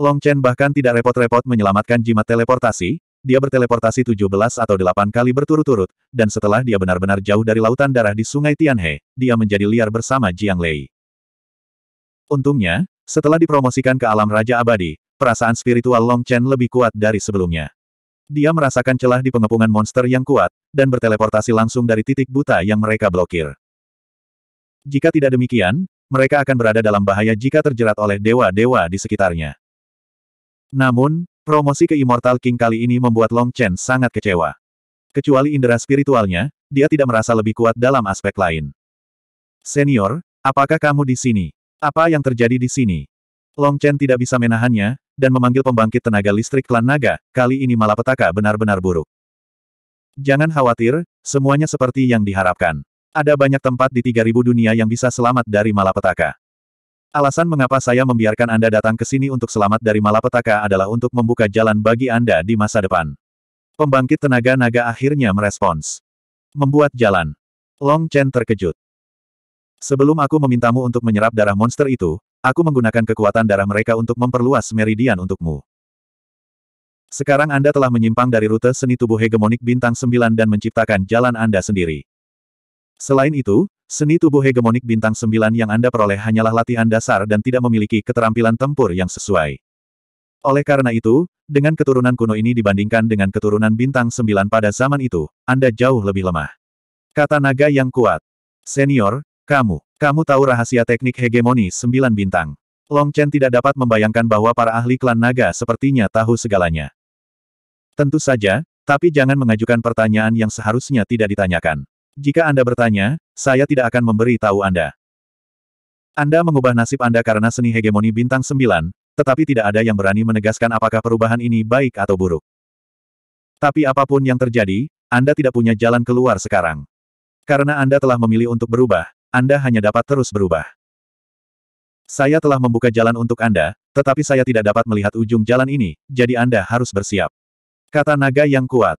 Long Chen bahkan tidak repot-repot menyelamatkan jimat teleportasi, dia berteleportasi 17 atau 8 kali berturut-turut, dan setelah dia benar-benar jauh dari lautan darah di sungai Tianhe, dia menjadi liar bersama Jiang Lei. Untungnya, setelah dipromosikan ke alam Raja Abadi, perasaan spiritual Long Chen lebih kuat dari sebelumnya. Dia merasakan celah di pengepungan monster yang kuat, dan berteleportasi langsung dari titik buta yang mereka blokir. Jika tidak demikian, mereka akan berada dalam bahaya jika terjerat oleh dewa-dewa di sekitarnya. Namun, Promosi ke Immortal King kali ini membuat Long Chen sangat kecewa. Kecuali indera spiritualnya, dia tidak merasa lebih kuat dalam aspek lain. Senior, apakah kamu di sini? Apa yang terjadi di sini? Long Chen tidak bisa menahannya, dan memanggil pembangkit tenaga listrik klan naga, kali ini malapetaka benar-benar buruk. Jangan khawatir, semuanya seperti yang diharapkan. Ada banyak tempat di 3000 dunia yang bisa selamat dari malapetaka. Alasan mengapa saya membiarkan Anda datang ke sini untuk selamat dari malapetaka adalah untuk membuka jalan bagi Anda di masa depan. Pembangkit tenaga naga akhirnya merespons. Membuat jalan. Long Chen terkejut. Sebelum aku memintamu untuk menyerap darah monster itu, aku menggunakan kekuatan darah mereka untuk memperluas meridian untukmu. Sekarang Anda telah menyimpang dari rute seni tubuh hegemonik bintang 9 dan menciptakan jalan Anda sendiri. Selain itu, Seni tubuh hegemonik bintang sembilan yang Anda peroleh hanyalah latihan dasar dan tidak memiliki keterampilan tempur yang sesuai. Oleh karena itu, dengan keturunan kuno ini dibandingkan dengan keturunan bintang sembilan pada zaman itu, Anda jauh lebih lemah. Kata naga yang kuat. Senior, kamu, kamu tahu rahasia teknik hegemoni sembilan bintang. Long Chen tidak dapat membayangkan bahwa para ahli klan naga sepertinya tahu segalanya. Tentu saja, tapi jangan mengajukan pertanyaan yang seharusnya tidak ditanyakan. Jika Anda bertanya, saya tidak akan memberi tahu Anda. Anda mengubah nasib Anda karena seni hegemoni bintang 9, tetapi tidak ada yang berani menegaskan apakah perubahan ini baik atau buruk. Tapi apapun yang terjadi, Anda tidak punya jalan keluar sekarang. Karena Anda telah memilih untuk berubah, Anda hanya dapat terus berubah. Saya telah membuka jalan untuk Anda, tetapi saya tidak dapat melihat ujung jalan ini, jadi Anda harus bersiap. Kata naga yang kuat.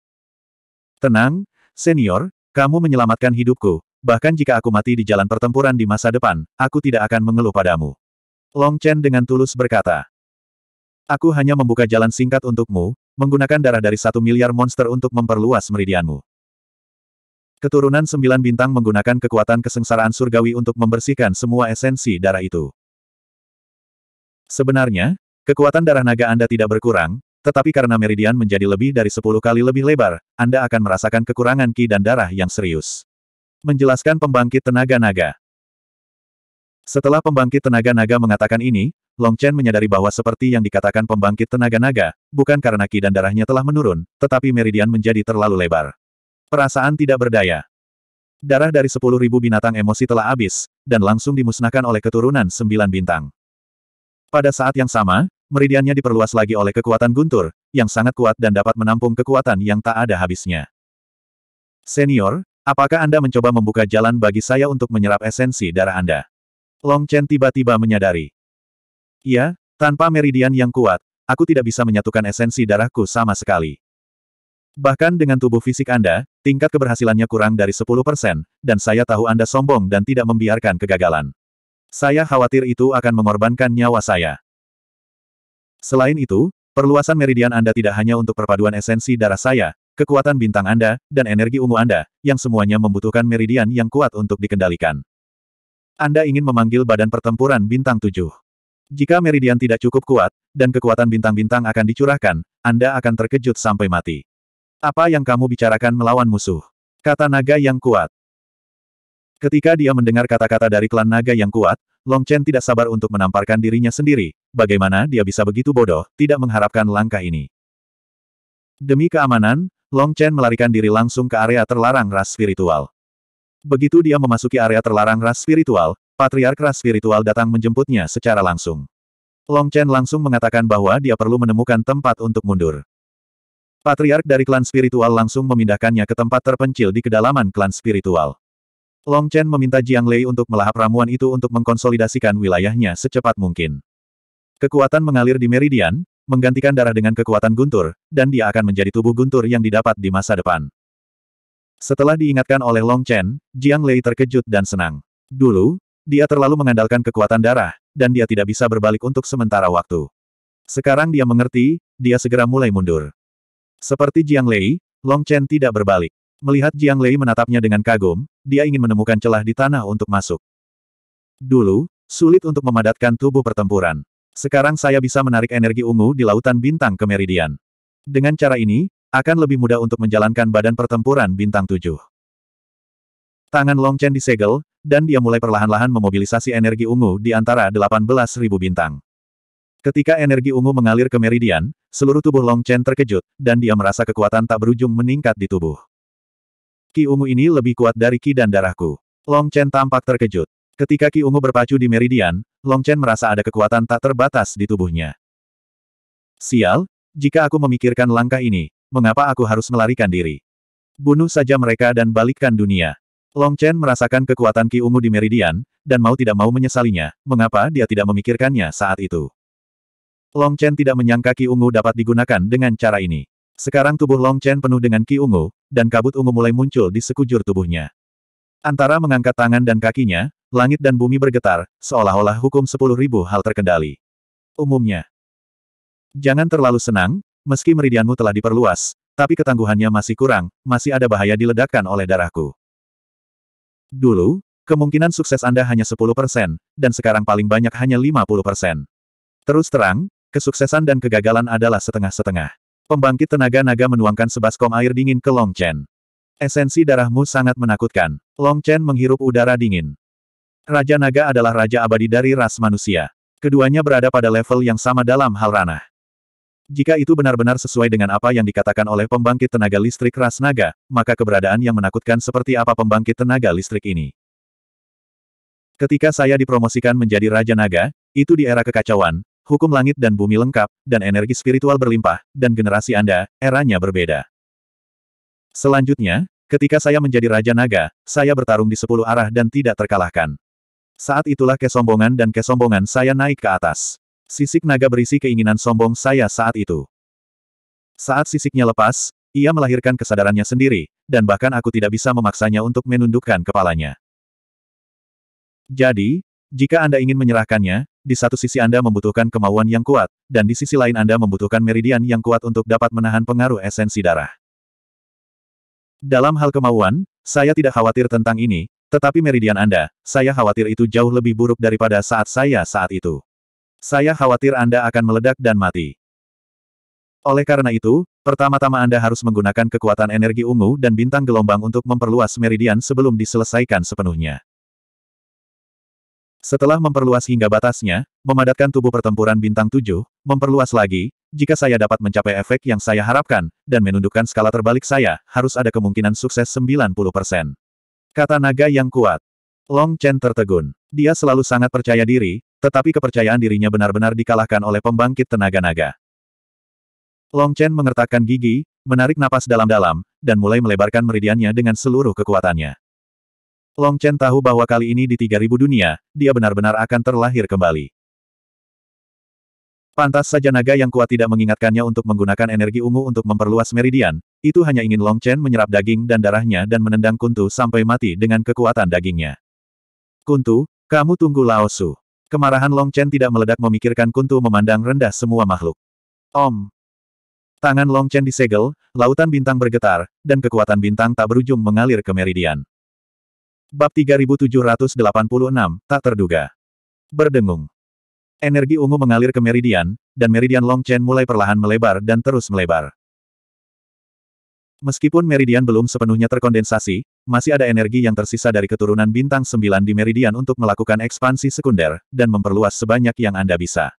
Tenang, senior, kamu menyelamatkan hidupku, bahkan jika aku mati di jalan pertempuran di masa depan, aku tidak akan mengeluh padamu. Long Chen dengan tulus berkata. Aku hanya membuka jalan singkat untukmu, menggunakan darah dari satu miliar monster untuk memperluas meridianmu. Keturunan sembilan bintang menggunakan kekuatan kesengsaraan surgawi untuk membersihkan semua esensi darah itu. Sebenarnya, kekuatan darah naga Anda tidak berkurang, tetapi karena meridian menjadi lebih dari 10 kali lebih lebar, Anda akan merasakan kekurangan ki dan darah yang serius. Menjelaskan pembangkit tenaga naga. Setelah pembangkit tenaga naga mengatakan ini, Long Chen menyadari bahwa seperti yang dikatakan pembangkit tenaga naga, bukan karena ki dan darahnya telah menurun, tetapi meridian menjadi terlalu lebar. Perasaan tidak berdaya. Darah dari 10.000 binatang emosi telah habis, dan langsung dimusnahkan oleh keturunan 9 bintang. Pada saat yang sama, meridiannya diperluas lagi oleh kekuatan guntur, yang sangat kuat dan dapat menampung kekuatan yang tak ada habisnya. Senior, apakah Anda mencoba membuka jalan bagi saya untuk menyerap esensi darah Anda? Long Chen tiba-tiba menyadari. Iya, tanpa meridian yang kuat, aku tidak bisa menyatukan esensi darahku sama sekali. Bahkan dengan tubuh fisik Anda, tingkat keberhasilannya kurang dari 10%, dan saya tahu Anda sombong dan tidak membiarkan kegagalan. Saya khawatir itu akan mengorbankan nyawa saya. Selain itu, perluasan meridian Anda tidak hanya untuk perpaduan esensi darah saya, kekuatan bintang Anda, dan energi ungu Anda, yang semuanya membutuhkan meridian yang kuat untuk dikendalikan. Anda ingin memanggil badan pertempuran bintang tujuh. Jika meridian tidak cukup kuat, dan kekuatan bintang-bintang akan dicurahkan, Anda akan terkejut sampai mati. Apa yang kamu bicarakan melawan musuh? Kata naga yang kuat. Ketika dia mendengar kata-kata dari klan naga yang kuat, Long Chen tidak sabar untuk menamparkan dirinya sendiri, bagaimana dia bisa begitu bodoh, tidak mengharapkan langkah ini. Demi keamanan, Long Chen melarikan diri langsung ke area terlarang ras spiritual. Begitu dia memasuki area terlarang ras spiritual, patriark ras spiritual datang menjemputnya secara langsung. Long Chen langsung mengatakan bahwa dia perlu menemukan tempat untuk mundur. Patriark dari klan spiritual langsung memindahkannya ke tempat terpencil di kedalaman klan spiritual. Long Chen meminta Jiang Lei untuk melahap ramuan itu untuk mengkonsolidasikan wilayahnya secepat mungkin. Kekuatan mengalir di meridian, menggantikan darah dengan kekuatan guntur, dan dia akan menjadi tubuh guntur yang didapat di masa depan. Setelah diingatkan oleh Long Chen, Jiang Lei terkejut dan senang. Dulu, dia terlalu mengandalkan kekuatan darah, dan dia tidak bisa berbalik untuk sementara waktu. Sekarang dia mengerti, dia segera mulai mundur. Seperti Jiang Lei, Long Chen tidak berbalik. Melihat Jiang Lei menatapnya dengan kagum, dia ingin menemukan celah di tanah untuk masuk. Dulu, sulit untuk memadatkan tubuh pertempuran. Sekarang saya bisa menarik energi ungu di lautan bintang ke meridian. Dengan cara ini, akan lebih mudah untuk menjalankan badan pertempuran bintang tujuh. Tangan Long Chen disegel, dan dia mulai perlahan-lahan memobilisasi energi ungu di antara 18.000 bintang. Ketika energi ungu mengalir ke meridian, seluruh tubuh Long Chen terkejut, dan dia merasa kekuatan tak berujung meningkat di tubuh. Ki ungu ini lebih kuat dari ki dan darahku. Long Chen tampak terkejut. Ketika ki ungu berpacu di meridian, Long Chen merasa ada kekuatan tak terbatas di tubuhnya. Sial, jika aku memikirkan langkah ini, mengapa aku harus melarikan diri? Bunuh saja mereka dan balikkan dunia. Long Chen merasakan kekuatan ki ungu di meridian, dan mau tidak mau menyesalinya, mengapa dia tidak memikirkannya saat itu. Long Chen tidak menyangka ki ungu dapat digunakan dengan cara ini. Sekarang tubuh Long Chen penuh dengan ki ungu, dan kabut ungu mulai muncul di sekujur tubuhnya. Antara mengangkat tangan dan kakinya, langit dan bumi bergetar, seolah-olah hukum sepuluh ribu hal terkendali. Umumnya. Jangan terlalu senang, meski meridianmu telah diperluas, tapi ketangguhannya masih kurang, masih ada bahaya diledakkan oleh darahku. Dulu, kemungkinan sukses Anda hanya 10%, dan sekarang paling banyak hanya 50%. Terus terang, kesuksesan dan kegagalan adalah setengah-setengah. Pembangkit tenaga naga menuangkan sebaskom air dingin ke Long Chen. Esensi darahmu sangat menakutkan. Long Chen menghirup udara dingin. Raja naga adalah raja abadi dari ras manusia. Keduanya berada pada level yang sama dalam hal ranah. Jika itu benar-benar sesuai dengan apa yang dikatakan oleh pembangkit tenaga listrik ras naga, maka keberadaan yang menakutkan seperti apa pembangkit tenaga listrik ini. Ketika saya dipromosikan menjadi Raja Naga, itu di era kekacauan, hukum langit dan bumi lengkap, dan energi spiritual berlimpah, dan generasi Anda, eranya berbeda. Selanjutnya, ketika saya menjadi Raja Naga, saya bertarung di sepuluh arah dan tidak terkalahkan. Saat itulah kesombongan dan kesombongan saya naik ke atas. Sisik naga berisi keinginan sombong saya saat itu. Saat sisiknya lepas, ia melahirkan kesadarannya sendiri, dan bahkan aku tidak bisa memaksanya untuk menundukkan kepalanya. Jadi, jika Anda ingin menyerahkannya, di satu sisi Anda membutuhkan kemauan yang kuat, dan di sisi lain Anda membutuhkan meridian yang kuat untuk dapat menahan pengaruh esensi darah. Dalam hal kemauan, saya tidak khawatir tentang ini, tetapi meridian Anda, saya khawatir itu jauh lebih buruk daripada saat saya saat itu. Saya khawatir Anda akan meledak dan mati. Oleh karena itu, pertama-tama Anda harus menggunakan kekuatan energi ungu dan bintang gelombang untuk memperluas meridian sebelum diselesaikan sepenuhnya. Setelah memperluas hingga batasnya, memadatkan tubuh pertempuran bintang tujuh, memperluas lagi, jika saya dapat mencapai efek yang saya harapkan, dan menundukkan skala terbalik saya, harus ada kemungkinan sukses 90%. Kata naga yang kuat. Long Chen tertegun. Dia selalu sangat percaya diri, tetapi kepercayaan dirinya benar-benar dikalahkan oleh pembangkit tenaga naga. Long Chen mengertakkan gigi, menarik napas dalam-dalam, dan mulai melebarkan meridiannya dengan seluruh kekuatannya. Long Chen tahu bahwa kali ini di 3000 dunia, dia benar-benar akan terlahir kembali. Pantas saja naga yang kuat tidak mengingatkannya untuk menggunakan energi ungu untuk memperluas meridian, itu hanya ingin Long Chen menyerap daging dan darahnya dan menendang Kuntu sampai mati dengan kekuatan dagingnya. Kuntu, kamu tunggu Laosu. Kemarahan Long Chen tidak meledak memikirkan Kuntu memandang rendah semua makhluk. Om. Tangan Long Chen disegel, lautan bintang bergetar, dan kekuatan bintang tak berujung mengalir ke meridian. Bab 3786, Tak Terduga. Berdengung. Energi ungu mengalir ke meridian, dan meridian Long Chen mulai perlahan melebar dan terus melebar. Meskipun meridian belum sepenuhnya terkondensasi, masih ada energi yang tersisa dari keturunan bintang 9 di meridian untuk melakukan ekspansi sekunder, dan memperluas sebanyak yang Anda bisa.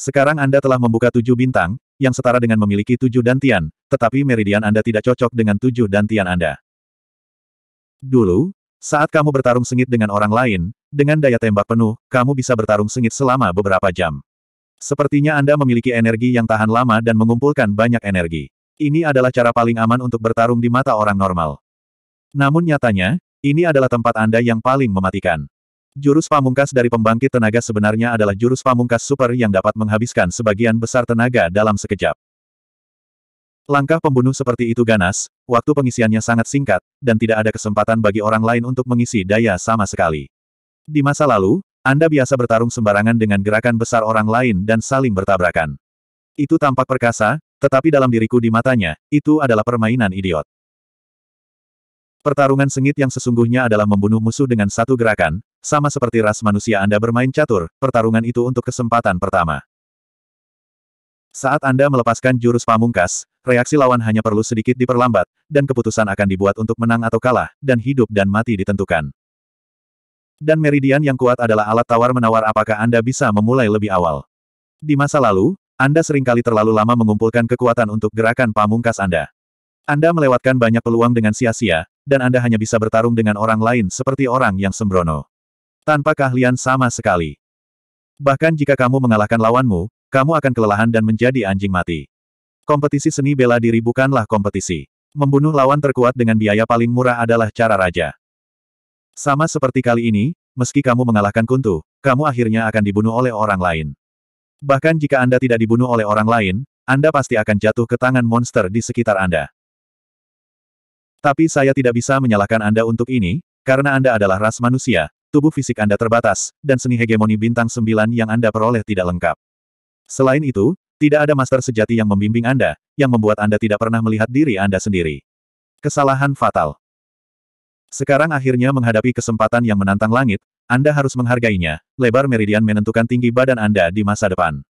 Sekarang Anda telah membuka tujuh bintang, yang setara dengan memiliki tujuh dantian, tetapi meridian Anda tidak cocok dengan tujuh dantian Anda. Dulu, saat kamu bertarung sengit dengan orang lain, dengan daya tembak penuh, kamu bisa bertarung sengit selama beberapa jam. Sepertinya Anda memiliki energi yang tahan lama dan mengumpulkan banyak energi. Ini adalah cara paling aman untuk bertarung di mata orang normal. Namun nyatanya, ini adalah tempat Anda yang paling mematikan. Jurus pamungkas dari pembangkit tenaga sebenarnya adalah jurus pamungkas super yang dapat menghabiskan sebagian besar tenaga dalam sekejap. Langkah pembunuh seperti itu ganas, waktu pengisiannya sangat singkat, dan tidak ada kesempatan bagi orang lain untuk mengisi daya sama sekali. Di masa lalu, Anda biasa bertarung sembarangan dengan gerakan besar orang lain dan saling bertabrakan. Itu tampak perkasa, tetapi dalam diriku di matanya, itu adalah permainan idiot. Pertarungan sengit yang sesungguhnya adalah membunuh musuh dengan satu gerakan, sama seperti ras manusia Anda bermain catur, pertarungan itu untuk kesempatan pertama. Saat Anda melepaskan jurus pamungkas, reaksi lawan hanya perlu sedikit diperlambat, dan keputusan akan dibuat untuk menang atau kalah, dan hidup dan mati ditentukan. Dan meridian yang kuat adalah alat tawar-menawar apakah Anda bisa memulai lebih awal. Di masa lalu, Anda seringkali terlalu lama mengumpulkan kekuatan untuk gerakan pamungkas Anda. Anda melewatkan banyak peluang dengan sia-sia, dan Anda hanya bisa bertarung dengan orang lain seperti orang yang sembrono. Tanpa keahlian sama sekali. Bahkan jika kamu mengalahkan lawanmu, kamu akan kelelahan dan menjadi anjing mati. Kompetisi seni bela diri bukanlah kompetisi. Membunuh lawan terkuat dengan biaya paling murah adalah cara raja. Sama seperti kali ini, meski kamu mengalahkan Kuntu, kamu akhirnya akan dibunuh oleh orang lain. Bahkan jika Anda tidak dibunuh oleh orang lain, Anda pasti akan jatuh ke tangan monster di sekitar Anda. Tapi saya tidak bisa menyalahkan Anda untuk ini, karena Anda adalah ras manusia, tubuh fisik Anda terbatas, dan seni hegemoni bintang sembilan yang Anda peroleh tidak lengkap. Selain itu, tidak ada master sejati yang membimbing Anda, yang membuat Anda tidak pernah melihat diri Anda sendiri. Kesalahan fatal. Sekarang akhirnya menghadapi kesempatan yang menantang langit, Anda harus menghargainya. Lebar meridian menentukan tinggi badan Anda di masa depan.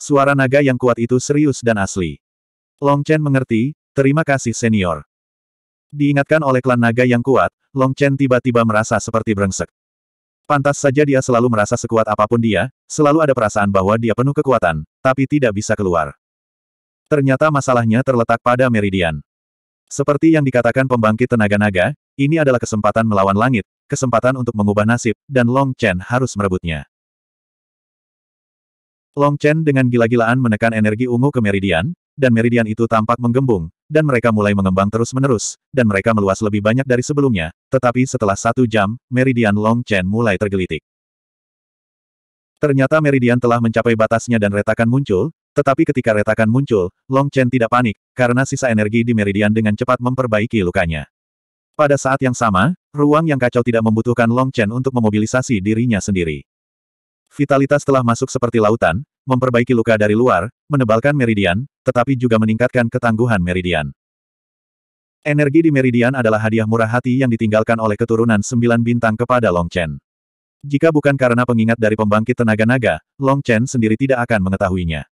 Suara naga yang kuat itu serius dan asli. Long Chen mengerti, terima kasih senior. Diingatkan oleh klan naga yang kuat, Long Chen tiba-tiba merasa seperti brengsek. Pantas saja dia selalu merasa sekuat apapun dia, selalu ada perasaan bahwa dia penuh kekuatan, tapi tidak bisa keluar. Ternyata masalahnya terletak pada meridian. Seperti yang dikatakan pembangkit tenaga naga, ini adalah kesempatan melawan langit, kesempatan untuk mengubah nasib, dan Long Chen harus merebutnya. Long Chen dengan gila-gilaan menekan energi ungu ke meridian, dan meridian itu tampak menggembung, dan mereka mulai mengembang terus-menerus, dan mereka meluas lebih banyak dari sebelumnya, tetapi setelah satu jam, Meridian Long Chen mulai tergelitik. Ternyata Meridian telah mencapai batasnya dan retakan muncul, tetapi ketika retakan muncul, Long Chen tidak panik, karena sisa energi di Meridian dengan cepat memperbaiki lukanya. Pada saat yang sama, ruang yang kacau tidak membutuhkan Long Chen untuk memobilisasi dirinya sendiri. Vitalitas telah masuk seperti lautan, memperbaiki luka dari luar, menebalkan meridian, tetapi juga meningkatkan ketangguhan meridian. Energi di meridian adalah hadiah murah hati yang ditinggalkan oleh keturunan sembilan bintang kepada Long Chen. Jika bukan karena pengingat dari pembangkit tenaga naga, Long Chen sendiri tidak akan mengetahuinya.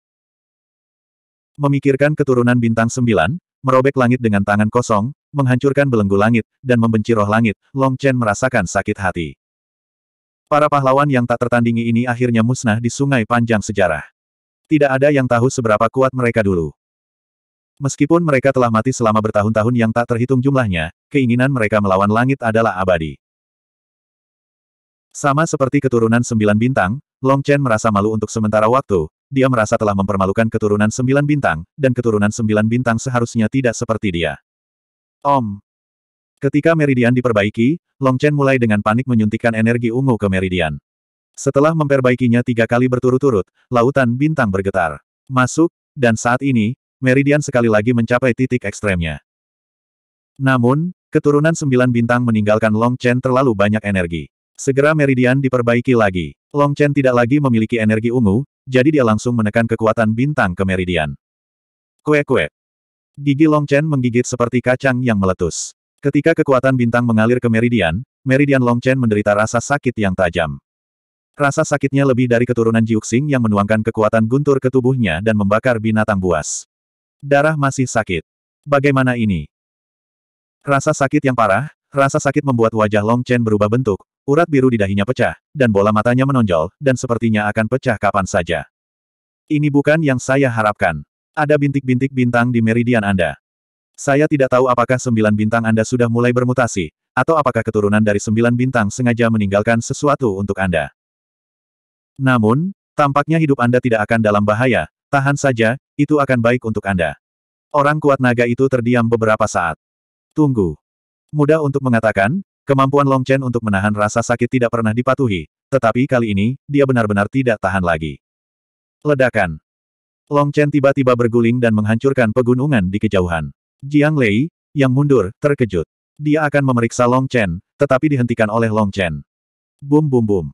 Memikirkan keturunan bintang sembilan, merobek langit dengan tangan kosong, menghancurkan belenggu langit, dan membenci roh langit, Long Chen merasakan sakit hati. Para pahlawan yang tak tertandingi ini akhirnya musnah di sungai panjang sejarah. Tidak ada yang tahu seberapa kuat mereka dulu. Meskipun mereka telah mati selama bertahun-tahun yang tak terhitung jumlahnya, keinginan mereka melawan langit adalah abadi. Sama seperti keturunan sembilan bintang, Long Chen merasa malu untuk sementara waktu, dia merasa telah mempermalukan keturunan sembilan bintang, dan keturunan sembilan bintang seharusnya tidak seperti dia. Om, Ketika meridian diperbaiki, Long Chen mulai dengan panik menyuntikkan energi ungu ke meridian. Setelah memperbaikinya tiga kali berturut-turut, lautan bintang bergetar. Masuk, dan saat ini, meridian sekali lagi mencapai titik ekstremnya. Namun, keturunan sembilan bintang meninggalkan Long Chen terlalu banyak energi. Segera meridian diperbaiki lagi. Long Chen tidak lagi memiliki energi ungu, jadi dia langsung menekan kekuatan bintang ke meridian. Kue-kue. Gigi Long Chen menggigit seperti kacang yang meletus. Ketika kekuatan bintang mengalir ke Meridian, Meridian Longchen menderita rasa sakit yang tajam. Rasa sakitnya lebih dari keturunan Jiuxing yang menuangkan kekuatan guntur ke tubuhnya dan membakar binatang buas. Darah masih sakit. Bagaimana ini? Rasa sakit yang parah, rasa sakit membuat wajah Long Chen berubah bentuk, urat biru di dahinya pecah, dan bola matanya menonjol, dan sepertinya akan pecah kapan saja. Ini bukan yang saya harapkan. Ada bintik-bintik bintang di meridian Anda. Saya tidak tahu apakah sembilan bintang Anda sudah mulai bermutasi, atau apakah keturunan dari sembilan bintang sengaja meninggalkan sesuatu untuk Anda. Namun, tampaknya hidup Anda tidak akan dalam bahaya, tahan saja, itu akan baik untuk Anda. Orang kuat naga itu terdiam beberapa saat. Tunggu. Mudah untuk mengatakan, kemampuan Long Chen untuk menahan rasa sakit tidak pernah dipatuhi, tetapi kali ini, dia benar-benar tidak tahan lagi. Ledakan. Long Chen tiba-tiba berguling dan menghancurkan pegunungan di kejauhan. Jiang Lei, yang mundur, terkejut. Dia akan memeriksa Long Chen, tetapi dihentikan oleh Long Chen. Bum bum bum.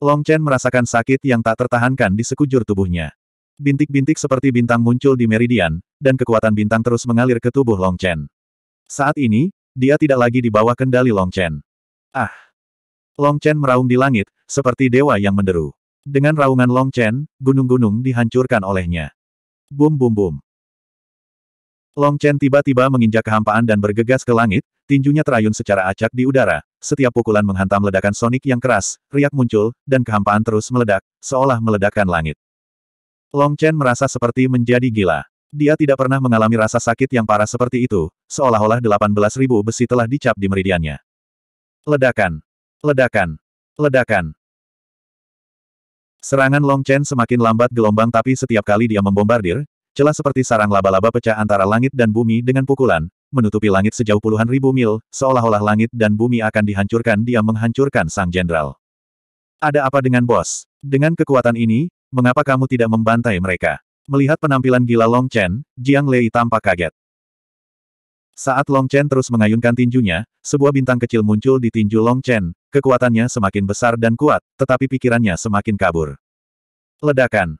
Long Chen merasakan sakit yang tak tertahankan di sekujur tubuhnya. Bintik-bintik seperti bintang muncul di meridian, dan kekuatan bintang terus mengalir ke tubuh Long Chen. Saat ini, dia tidak lagi di bawah kendali Long Chen. Ah! Long Chen meraung di langit, seperti dewa yang menderu. Dengan raungan Long Chen, gunung-gunung dihancurkan olehnya. Bum bum bum. Long Chen tiba-tiba menginjak kehampaan dan bergegas ke langit, tinjunya terayun secara acak di udara. Setiap pukulan menghantam ledakan sonik yang keras, riak muncul, dan kehampaan terus meledak, seolah meledakkan langit. Long Chen merasa seperti menjadi gila. Dia tidak pernah mengalami rasa sakit yang parah seperti itu, seolah-olah 18.000 besi telah dicap di meridiannya. Ledakan! Ledakan! Ledakan! Serangan Long Chen semakin lambat gelombang tapi setiap kali dia membombardir, celah seperti sarang laba-laba pecah antara langit dan bumi dengan pukulan, menutupi langit sejauh puluhan ribu mil, seolah-olah langit dan bumi akan dihancurkan dia menghancurkan sang jenderal. Ada apa dengan bos? Dengan kekuatan ini, mengapa kamu tidak membantai mereka? Melihat penampilan gila Long Chen, Jiang Lei tampak kaget. Saat Long Chen terus mengayunkan tinjunya, sebuah bintang kecil muncul di tinju Long Chen, kekuatannya semakin besar dan kuat, tetapi pikirannya semakin kabur. Ledakan.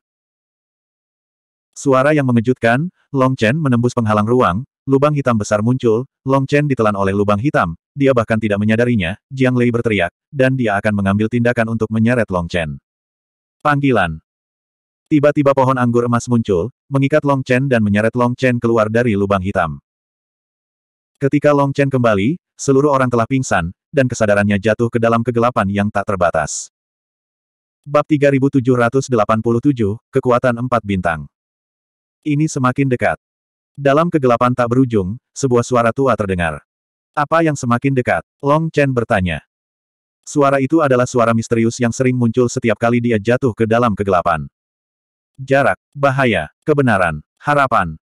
Suara yang mengejutkan, Long Chen menembus penghalang ruang, lubang hitam besar muncul, Long Chen ditelan oleh lubang hitam, dia bahkan tidak menyadarinya, Jiang Lei berteriak, dan dia akan mengambil tindakan untuk menyeret Long Chen. Panggilan Tiba-tiba pohon anggur emas muncul, mengikat Long Chen dan menyeret Long Chen keluar dari lubang hitam. Ketika Long Chen kembali, seluruh orang telah pingsan, dan kesadarannya jatuh ke dalam kegelapan yang tak terbatas. Bab 3787, Kekuatan Empat Bintang ini semakin dekat. Dalam kegelapan tak berujung, sebuah suara tua terdengar. Apa yang semakin dekat? Long Chen bertanya. Suara itu adalah suara misterius yang sering muncul setiap kali dia jatuh ke dalam kegelapan. Jarak, bahaya, kebenaran, harapan.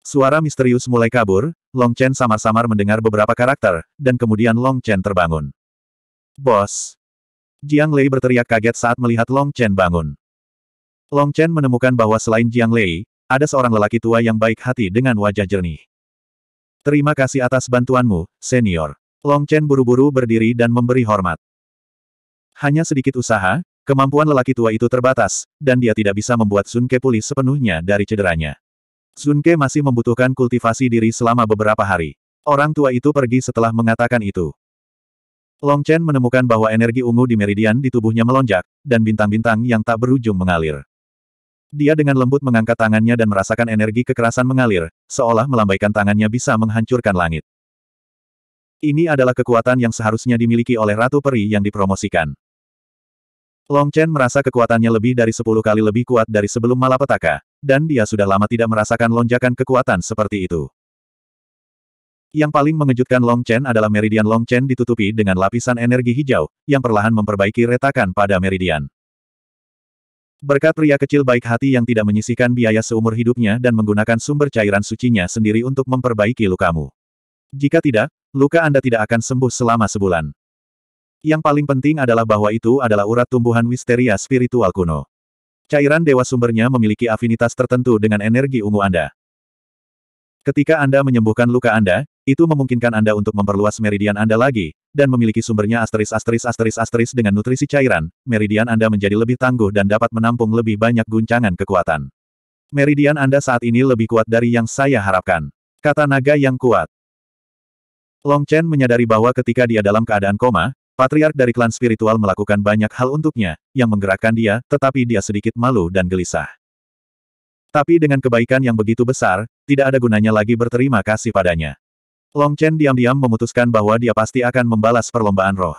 Suara misterius mulai kabur, Long Chen samar-samar mendengar beberapa karakter, dan kemudian Long Chen terbangun. Bos! Jiang Lei berteriak kaget saat melihat Long Chen bangun. Long Chen menemukan bahwa selain Jiang Lei, ada seorang lelaki tua yang baik hati dengan wajah jernih. Terima kasih atas bantuanmu, senior. Long Chen buru-buru berdiri dan memberi hormat. Hanya sedikit usaha, kemampuan lelaki tua itu terbatas, dan dia tidak bisa membuat Sun Ke pulih sepenuhnya dari cederanya. Sun Ke masih membutuhkan kultivasi diri selama beberapa hari. Orang tua itu pergi setelah mengatakan itu. Long Chen menemukan bahwa energi ungu di meridian di tubuhnya melonjak, dan bintang-bintang yang tak berujung mengalir. Dia dengan lembut mengangkat tangannya dan merasakan energi kekerasan mengalir, seolah melambaikan tangannya bisa menghancurkan langit. Ini adalah kekuatan yang seharusnya dimiliki oleh Ratu Peri yang dipromosikan. Long Chen merasa kekuatannya lebih dari 10 kali lebih kuat dari sebelum malapetaka, dan dia sudah lama tidak merasakan lonjakan kekuatan seperti itu. Yang paling mengejutkan Long Chen adalah meridian Long Chen ditutupi dengan lapisan energi hijau, yang perlahan memperbaiki retakan pada meridian. Berkat pria kecil baik hati yang tidak menyisihkan biaya seumur hidupnya dan menggunakan sumber cairan sucinya sendiri untuk memperbaiki lukamu. Jika tidak, luka Anda tidak akan sembuh selama sebulan. Yang paling penting adalah bahwa itu adalah urat tumbuhan wisteria spiritual kuno. Cairan dewa sumbernya memiliki afinitas tertentu dengan energi ungu Anda. Ketika Anda menyembuhkan luka Anda, itu memungkinkan Anda untuk memperluas meridian Anda lagi, dan memiliki sumbernya asteris asteris asteris asteris dengan nutrisi cairan, meridian Anda menjadi lebih tangguh dan dapat menampung lebih banyak guncangan kekuatan. Meridian Anda saat ini lebih kuat dari yang saya harapkan. Kata naga yang kuat. Long Chen menyadari bahwa ketika dia dalam keadaan koma, patriark dari klan spiritual melakukan banyak hal untuknya, yang menggerakkan dia, tetapi dia sedikit malu dan gelisah. Tapi dengan kebaikan yang begitu besar, tidak ada gunanya lagi berterima kasih padanya. Long Chen diam-diam memutuskan bahwa dia pasti akan membalas perlombaan roh.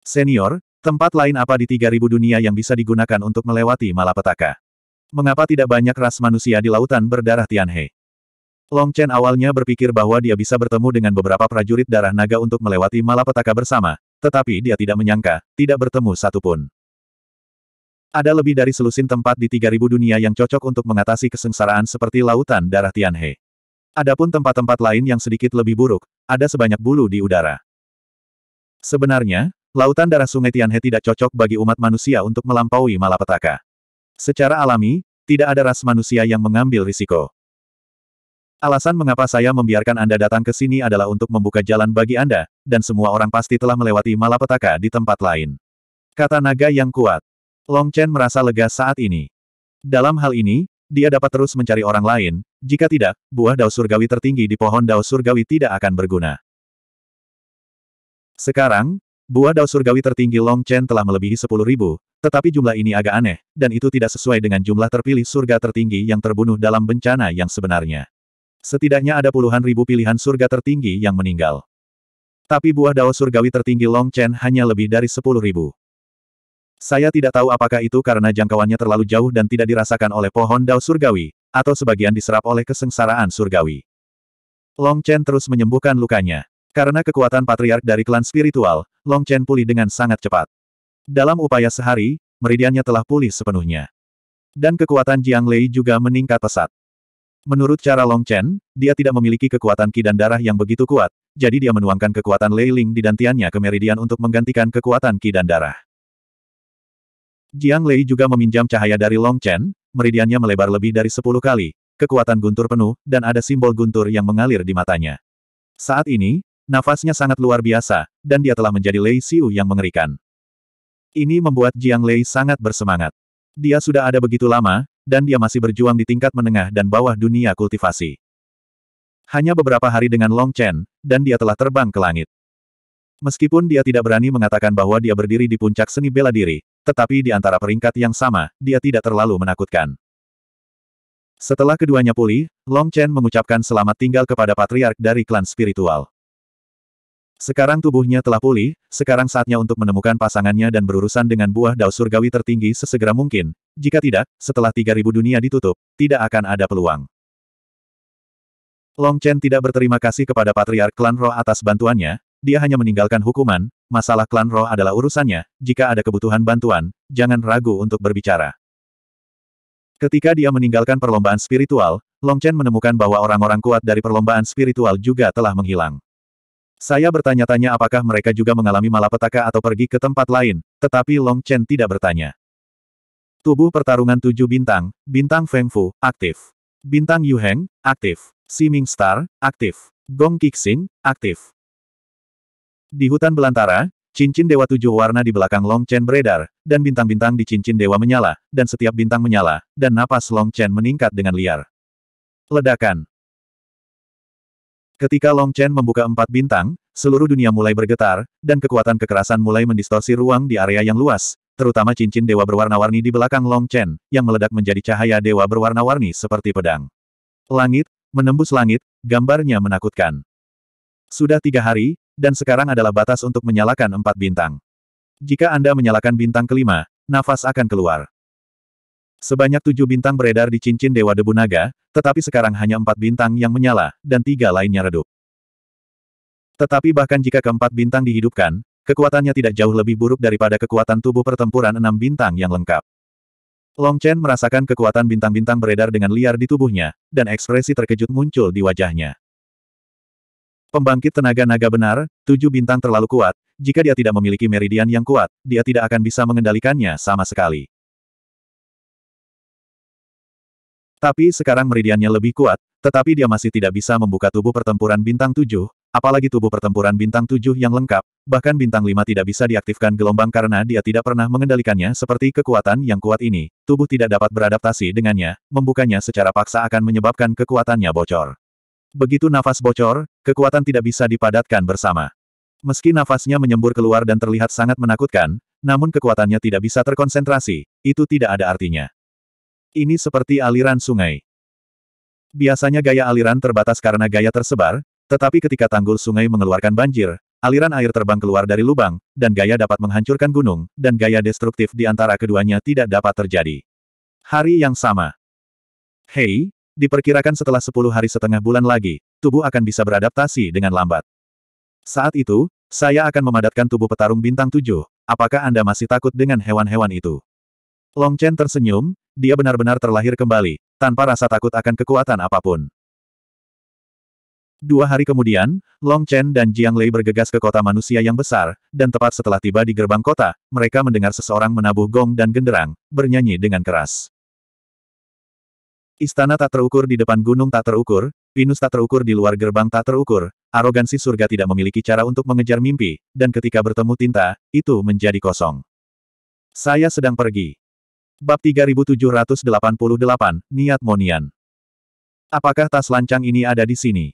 Senior, tempat lain apa di 3000 dunia yang bisa digunakan untuk melewati malapetaka? Mengapa tidak banyak ras manusia di lautan berdarah Tianhe? Long Chen awalnya berpikir bahwa dia bisa bertemu dengan beberapa prajurit darah naga untuk melewati malapetaka bersama, tetapi dia tidak menyangka, tidak bertemu satupun. Ada lebih dari selusin tempat di 3000 dunia yang cocok untuk mengatasi kesengsaraan seperti lautan darah Tianhe. Adapun tempat-tempat lain yang sedikit lebih buruk, ada sebanyak bulu di udara. Sebenarnya, lautan darah sungai Tianhe tidak cocok bagi umat manusia untuk melampaui malapetaka. Secara alami, tidak ada ras manusia yang mengambil risiko. Alasan mengapa saya membiarkan Anda datang ke sini adalah untuk membuka jalan bagi Anda, dan semua orang pasti telah melewati malapetaka di tempat lain. Kata naga yang kuat. Long Chen merasa lega saat ini. Dalam hal ini, dia dapat terus mencari orang lain, jika tidak, buah dao surgawi tertinggi di pohon dao surgawi tidak akan berguna. Sekarang, buah dao surgawi tertinggi Long Chen telah melebihi ribu. tetapi jumlah ini agak aneh, dan itu tidak sesuai dengan jumlah terpilih surga tertinggi yang terbunuh dalam bencana yang sebenarnya. Setidaknya ada puluhan ribu pilihan surga tertinggi yang meninggal. Tapi buah dao surgawi tertinggi Long Chen hanya lebih dari ribu. Saya tidak tahu apakah itu karena jangkauannya terlalu jauh dan tidak dirasakan oleh pohon dao surgawi, atau sebagian diserap oleh kesengsaraan surgawi. Long Chen terus menyembuhkan lukanya. Karena kekuatan patriark dari klan spiritual, Long Chen pulih dengan sangat cepat. Dalam upaya sehari, meridiannya telah pulih sepenuhnya. Dan kekuatan Jiang Lei juga meningkat pesat. Menurut cara Long Chen, dia tidak memiliki kekuatan ki dan darah yang begitu kuat, jadi dia menuangkan kekuatan Lei Ling di dantiannya ke meridian untuk menggantikan kekuatan ki dan darah. Jiang Lei juga meminjam cahaya dari Long Chen, meridiannya melebar lebih dari sepuluh kali, kekuatan guntur penuh, dan ada simbol guntur yang mengalir di matanya. Saat ini, nafasnya sangat luar biasa, dan dia telah menjadi Lei Xiu yang mengerikan. Ini membuat Jiang Lei sangat bersemangat. Dia sudah ada begitu lama, dan dia masih berjuang di tingkat menengah dan bawah dunia kultivasi. Hanya beberapa hari dengan Long Chen, dan dia telah terbang ke langit. Meskipun dia tidak berani mengatakan bahwa dia berdiri di puncak seni bela diri, tetapi di antara peringkat yang sama, dia tidak terlalu menakutkan. Setelah keduanya pulih, Long Chen mengucapkan selamat tinggal kepada patriark dari klan spiritual. Sekarang tubuhnya telah pulih, sekarang saatnya untuk menemukan pasangannya dan berurusan dengan buah dao surgawi tertinggi sesegera mungkin. Jika tidak, setelah 3000 dunia ditutup, tidak akan ada peluang. Long Chen tidak berterima kasih kepada Patriark Klan Roh atas bantuannya, dia hanya meninggalkan hukuman, masalah klan roh adalah urusannya, jika ada kebutuhan bantuan, jangan ragu untuk berbicara. Ketika dia meninggalkan perlombaan spiritual, Long Chen menemukan bahwa orang-orang kuat dari perlombaan spiritual juga telah menghilang. Saya bertanya-tanya apakah mereka juga mengalami malapetaka atau pergi ke tempat lain, tetapi Long Chen tidak bertanya. Tubuh pertarungan tujuh bintang, bintang Feng Fu, aktif. Bintang Yu Heng, aktif. Si Ming Star, aktif. Gong Kixing, aktif. Di hutan belantara, cincin dewa tujuh warna di belakang Long Chen beredar, dan bintang-bintang di cincin dewa menyala, dan setiap bintang menyala, dan napas Long Chen meningkat dengan liar. Ledakan Ketika Long Chen membuka empat bintang, seluruh dunia mulai bergetar, dan kekuatan kekerasan mulai mendistorsi ruang di area yang luas, terutama cincin dewa berwarna-warni di belakang Long Chen, yang meledak menjadi cahaya dewa berwarna-warni seperti pedang. Langit, menembus langit, gambarnya menakutkan. Sudah tiga hari, dan sekarang adalah batas untuk menyalakan empat bintang. Jika Anda menyalakan bintang kelima, nafas akan keluar. Sebanyak tujuh bintang beredar di cincin Dewa Debu Naga, tetapi sekarang hanya empat bintang yang menyala, dan tiga lainnya redup. Tetapi bahkan jika keempat bintang dihidupkan, kekuatannya tidak jauh lebih buruk daripada kekuatan tubuh pertempuran enam bintang yang lengkap. Long Chen merasakan kekuatan bintang-bintang beredar dengan liar di tubuhnya, dan ekspresi terkejut muncul di wajahnya. Pembangkit tenaga naga benar, tujuh bintang terlalu kuat, jika dia tidak memiliki meridian yang kuat, dia tidak akan bisa mengendalikannya sama sekali. Tapi sekarang meridiannya lebih kuat, tetapi dia masih tidak bisa membuka tubuh pertempuran bintang tujuh, apalagi tubuh pertempuran bintang tujuh yang lengkap, bahkan bintang lima tidak bisa diaktifkan gelombang karena dia tidak pernah mengendalikannya seperti kekuatan yang kuat ini, tubuh tidak dapat beradaptasi dengannya, membukanya secara paksa akan menyebabkan kekuatannya bocor. Begitu nafas bocor, kekuatan tidak bisa dipadatkan bersama. Meski nafasnya menyembur keluar dan terlihat sangat menakutkan, namun kekuatannya tidak bisa terkonsentrasi, itu tidak ada artinya. Ini seperti aliran sungai. Biasanya gaya aliran terbatas karena gaya tersebar, tetapi ketika tanggul sungai mengeluarkan banjir, aliran air terbang keluar dari lubang, dan gaya dapat menghancurkan gunung, dan gaya destruktif di antara keduanya tidak dapat terjadi. Hari yang sama. Hei, Diperkirakan setelah 10 hari setengah bulan lagi, tubuh akan bisa beradaptasi dengan lambat. Saat itu, saya akan memadatkan tubuh petarung bintang tujuh. Apakah Anda masih takut dengan hewan-hewan itu? Long Chen tersenyum, dia benar-benar terlahir kembali, tanpa rasa takut akan kekuatan apapun. Dua hari kemudian, Long Chen dan Jiang Lei bergegas ke kota manusia yang besar, dan tepat setelah tiba di gerbang kota, mereka mendengar seseorang menabuh gong dan genderang, bernyanyi dengan keras. Istana tak terukur di depan gunung tak terukur, pinus tak terukur di luar gerbang tak terukur, arogansi surga tidak memiliki cara untuk mengejar mimpi, dan ketika bertemu tinta, itu menjadi kosong. Saya sedang pergi. Bab 3788, Niat Monian. Apakah tas lancang ini ada di sini?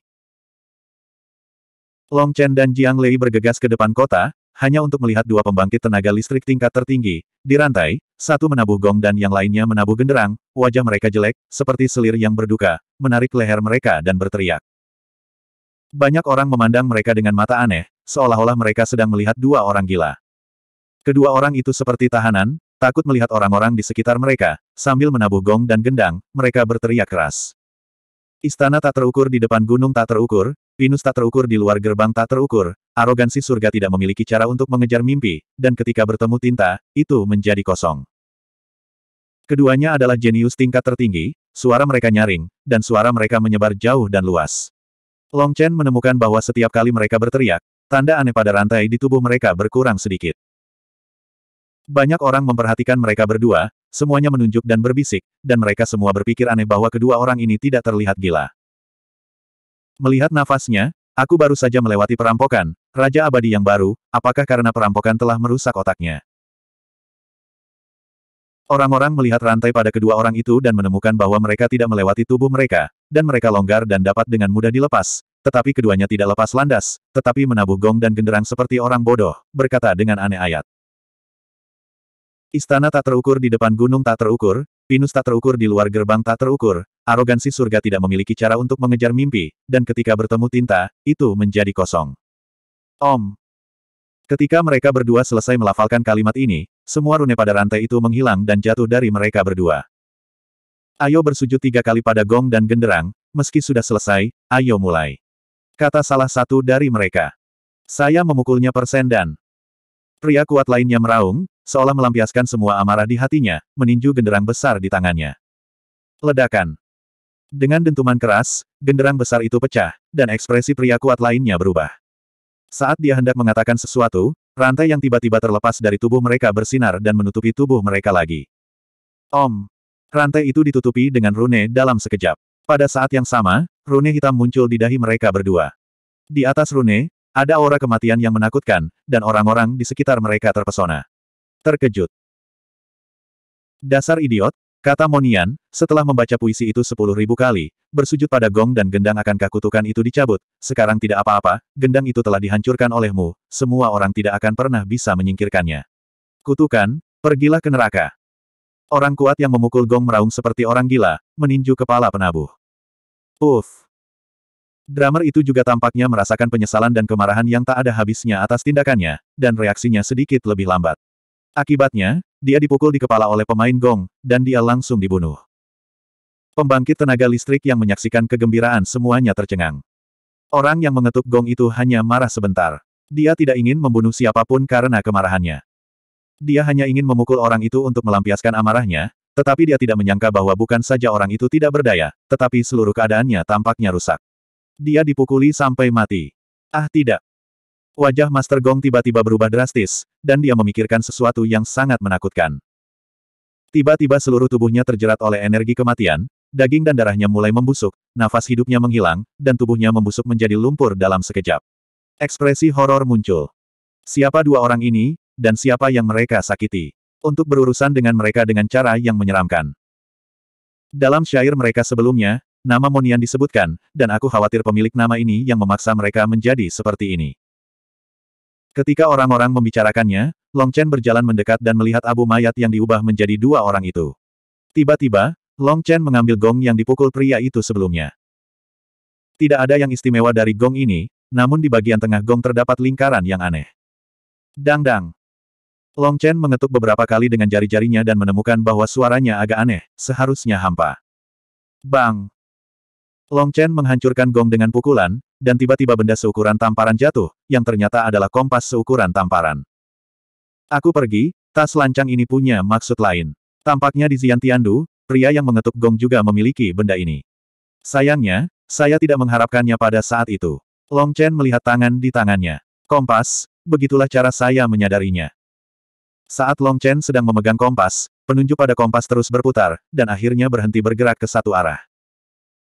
Long Chen dan Jiang Lei bergegas ke depan kota, hanya untuk melihat dua pembangkit tenaga listrik tingkat tertinggi, di rantai, satu menabuh gong dan yang lainnya menabuh genderang, wajah mereka jelek, seperti selir yang berduka, menarik leher mereka dan berteriak. Banyak orang memandang mereka dengan mata aneh, seolah-olah mereka sedang melihat dua orang gila. Kedua orang itu seperti tahanan, takut melihat orang-orang di sekitar mereka, sambil menabuh gong dan gendang, mereka berteriak keras. Istana tak terukur di depan gunung tak terukur, Pinus tak terukur di luar gerbang tak terukur, arogansi surga tidak memiliki cara untuk mengejar mimpi, dan ketika bertemu tinta, itu menjadi kosong. Keduanya adalah jenius tingkat tertinggi, suara mereka nyaring, dan suara mereka menyebar jauh dan luas. Long Chen menemukan bahwa setiap kali mereka berteriak, tanda aneh pada rantai di tubuh mereka berkurang sedikit. Banyak orang memperhatikan mereka berdua, semuanya menunjuk dan berbisik, dan mereka semua berpikir aneh bahwa kedua orang ini tidak terlihat gila. Melihat nafasnya, aku baru saja melewati perampokan, Raja Abadi yang baru, apakah karena perampokan telah merusak otaknya? Orang-orang melihat rantai pada kedua orang itu dan menemukan bahwa mereka tidak melewati tubuh mereka, dan mereka longgar dan dapat dengan mudah dilepas, tetapi keduanya tidak lepas landas, tetapi menabuh gong dan genderang seperti orang bodoh, berkata dengan aneh ayat. Istana tak terukur di depan gunung tak terukur, Pinus tak terukur di luar gerbang tak terukur, arogansi surga tidak memiliki cara untuk mengejar mimpi, dan ketika bertemu tinta, itu menjadi kosong. Om. Ketika mereka berdua selesai melafalkan kalimat ini, semua rune pada rantai itu menghilang dan jatuh dari mereka berdua. Ayo bersujud tiga kali pada gong dan genderang, meski sudah selesai, ayo mulai. Kata salah satu dari mereka. Saya memukulnya persen dan pria kuat lainnya meraung, seolah melampiaskan semua amarah di hatinya, meninju genderang besar di tangannya. Ledakan. Dengan dentuman keras, genderang besar itu pecah, dan ekspresi pria kuat lainnya berubah. Saat dia hendak mengatakan sesuatu, rantai yang tiba-tiba terlepas dari tubuh mereka bersinar dan menutupi tubuh mereka lagi. Om. Rantai itu ditutupi dengan rune dalam sekejap. Pada saat yang sama, rune hitam muncul di dahi mereka berdua. Di atas rune, ada aura kematian yang menakutkan, dan orang-orang di sekitar mereka terpesona. Terkejut. Dasar idiot, kata Monian, setelah membaca puisi itu sepuluh ribu kali, bersujud pada gong dan gendang akan kutukan itu dicabut, sekarang tidak apa-apa, gendang itu telah dihancurkan olehmu, semua orang tidak akan pernah bisa menyingkirkannya. Kutukan, pergilah ke neraka. Orang kuat yang memukul gong meraung seperti orang gila, meninju kepala penabuh. Uff. Drummer itu juga tampaknya merasakan penyesalan dan kemarahan yang tak ada habisnya atas tindakannya, dan reaksinya sedikit lebih lambat. Akibatnya, dia dipukul di kepala oleh pemain gong, dan dia langsung dibunuh. Pembangkit tenaga listrik yang menyaksikan kegembiraan semuanya tercengang. Orang yang mengetuk gong itu hanya marah sebentar. Dia tidak ingin membunuh siapapun karena kemarahannya. Dia hanya ingin memukul orang itu untuk melampiaskan amarahnya, tetapi dia tidak menyangka bahwa bukan saja orang itu tidak berdaya, tetapi seluruh keadaannya tampaknya rusak. Dia dipukuli sampai mati. Ah tidak, Wajah Master Gong tiba-tiba berubah drastis, dan dia memikirkan sesuatu yang sangat menakutkan. Tiba-tiba seluruh tubuhnya terjerat oleh energi kematian, daging dan darahnya mulai membusuk, nafas hidupnya menghilang, dan tubuhnya membusuk menjadi lumpur dalam sekejap. Ekspresi horor muncul. Siapa dua orang ini, dan siapa yang mereka sakiti? Untuk berurusan dengan mereka dengan cara yang menyeramkan. Dalam syair mereka sebelumnya, nama Monian disebutkan, dan aku khawatir pemilik nama ini yang memaksa mereka menjadi seperti ini. Ketika orang-orang membicarakannya, Long Chen berjalan mendekat dan melihat abu mayat yang diubah menjadi dua orang itu. Tiba-tiba, Long Chen mengambil gong yang dipukul pria itu sebelumnya. Tidak ada yang istimewa dari gong ini, namun di bagian tengah gong terdapat lingkaran yang aneh. Dang-dang. Long Chen mengetuk beberapa kali dengan jari-jarinya dan menemukan bahwa suaranya agak aneh, seharusnya hampa. Bang! Long Chen menghancurkan gong dengan pukulan, dan tiba-tiba benda seukuran tamparan jatuh, yang ternyata adalah kompas seukuran tamparan. Aku pergi, tas lancang ini punya maksud lain. Tampaknya di Ziantiandu, pria yang mengetuk gong juga memiliki benda ini. Sayangnya, saya tidak mengharapkannya pada saat itu. Long Chen melihat tangan di tangannya. Kompas, begitulah cara saya menyadarinya. Saat Long Chen sedang memegang kompas, penunjuk pada kompas terus berputar, dan akhirnya berhenti bergerak ke satu arah.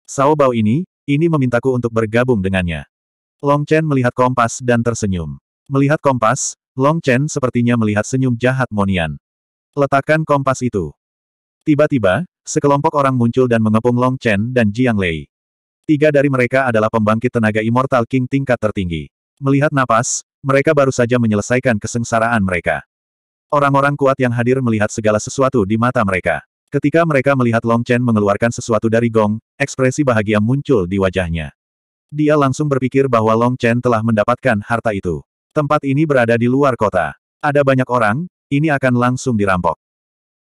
Sao Bao ini, ini memintaku untuk bergabung dengannya. Long Chen melihat kompas dan tersenyum. Melihat kompas, Long Chen sepertinya melihat senyum jahat Monian. Letakkan kompas itu. Tiba-tiba, sekelompok orang muncul dan mengepung Long Chen dan Jiang Lei. Tiga dari mereka adalah pembangkit tenaga Immortal King tingkat tertinggi. Melihat napas, mereka baru saja menyelesaikan kesengsaraan mereka. Orang-orang kuat yang hadir melihat segala sesuatu di mata mereka. Ketika mereka melihat Long Chen mengeluarkan sesuatu dari gong, ekspresi bahagia muncul di wajahnya. Dia langsung berpikir bahwa Long Chen telah mendapatkan harta itu. Tempat ini berada di luar kota. Ada banyak orang, ini akan langsung dirampok.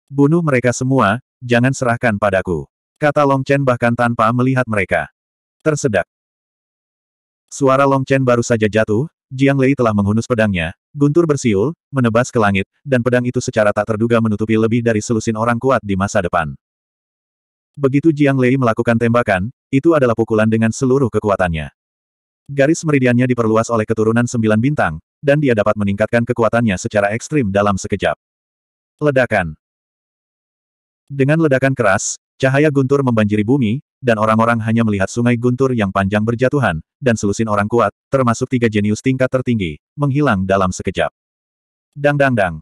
Bunuh mereka semua, jangan serahkan padaku. Kata Long Chen bahkan tanpa melihat mereka. Tersedak. Suara Long Chen baru saja jatuh, Jiang Lei telah menghunus pedangnya, guntur bersiul, menebas ke langit, dan pedang itu secara tak terduga menutupi lebih dari selusin orang kuat di masa depan. Begitu Jiang Lei melakukan tembakan, itu adalah pukulan dengan seluruh kekuatannya. Garis meridiannya diperluas oleh keturunan sembilan bintang, dan dia dapat meningkatkan kekuatannya secara ekstrim dalam sekejap. Ledakan Dengan ledakan keras, Cahaya guntur membanjiri bumi, dan orang-orang hanya melihat sungai guntur yang panjang berjatuhan, dan selusin orang kuat, termasuk tiga jenius tingkat tertinggi, menghilang dalam sekejap. Dang-dang-dang.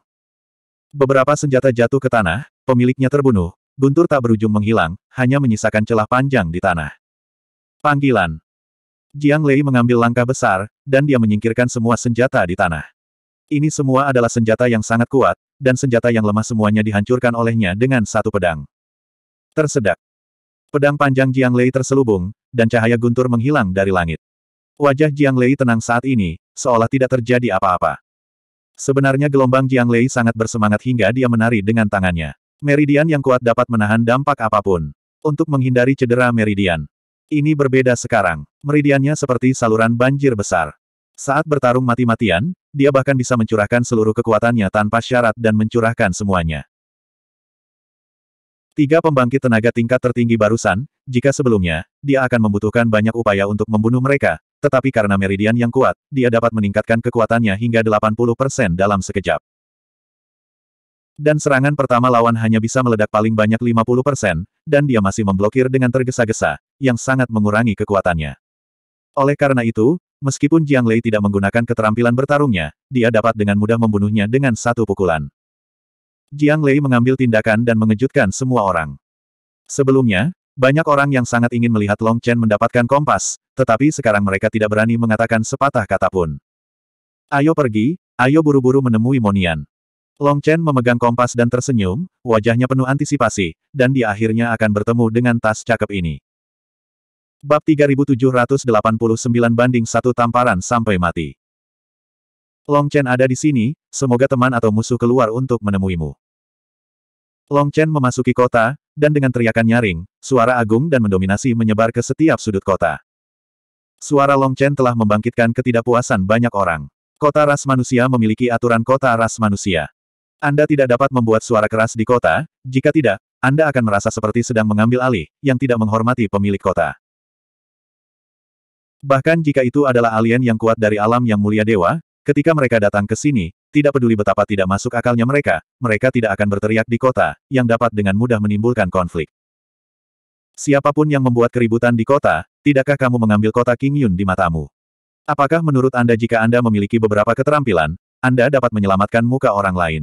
Beberapa senjata jatuh ke tanah, pemiliknya terbunuh, guntur tak berujung menghilang, hanya menyisakan celah panjang di tanah. Panggilan. Jiang Lei mengambil langkah besar, dan dia menyingkirkan semua senjata di tanah. Ini semua adalah senjata yang sangat kuat, dan senjata yang lemah semuanya dihancurkan olehnya dengan satu pedang. Tersedak. Pedang panjang Jiang Lei terselubung, dan cahaya guntur menghilang dari langit. Wajah Jiang Lei tenang saat ini, seolah tidak terjadi apa-apa. Sebenarnya gelombang Jiang Lei sangat bersemangat hingga dia menari dengan tangannya. Meridian yang kuat dapat menahan dampak apapun. Untuk menghindari cedera meridian. Ini berbeda sekarang. Meridiannya seperti saluran banjir besar. Saat bertarung mati-matian, dia bahkan bisa mencurahkan seluruh kekuatannya tanpa syarat dan mencurahkan semuanya. Tiga pembangkit tenaga tingkat tertinggi barusan, jika sebelumnya, dia akan membutuhkan banyak upaya untuk membunuh mereka, tetapi karena meridian yang kuat, dia dapat meningkatkan kekuatannya hingga 80% dalam sekejap. Dan serangan pertama lawan hanya bisa meledak paling banyak 50%, dan dia masih memblokir dengan tergesa-gesa, yang sangat mengurangi kekuatannya. Oleh karena itu, meskipun Jiang Lei tidak menggunakan keterampilan bertarungnya, dia dapat dengan mudah membunuhnya dengan satu pukulan. Jiang Lei mengambil tindakan dan mengejutkan semua orang. Sebelumnya, banyak orang yang sangat ingin melihat Long Chen mendapatkan kompas, tetapi sekarang mereka tidak berani mengatakan sepatah kata pun. Ayo pergi, ayo buru-buru menemui Monian. Long Chen memegang kompas dan tersenyum, wajahnya penuh antisipasi, dan dia akhirnya akan bertemu dengan tas cakep ini. Bab 3789 banding satu tamparan sampai mati. Long Chen ada di sini, semoga teman atau musuh keluar untuk menemuimu. Long Chen memasuki kota, dan dengan teriakan nyaring, suara agung dan mendominasi menyebar ke setiap sudut kota. Suara Long Chen telah membangkitkan ketidakpuasan banyak orang. Kota ras manusia memiliki aturan kota ras manusia. Anda tidak dapat membuat suara keras di kota, jika tidak, Anda akan merasa seperti sedang mengambil alih, yang tidak menghormati pemilik kota. Bahkan jika itu adalah alien yang kuat dari alam yang mulia dewa, ketika mereka datang ke sini, tidak peduli betapa tidak masuk akalnya mereka, mereka tidak akan berteriak di kota, yang dapat dengan mudah menimbulkan konflik. Siapapun yang membuat keributan di kota, tidakkah kamu mengambil kota King Yun di matamu? Apakah menurut Anda jika Anda memiliki beberapa keterampilan, Anda dapat menyelamatkan muka orang lain?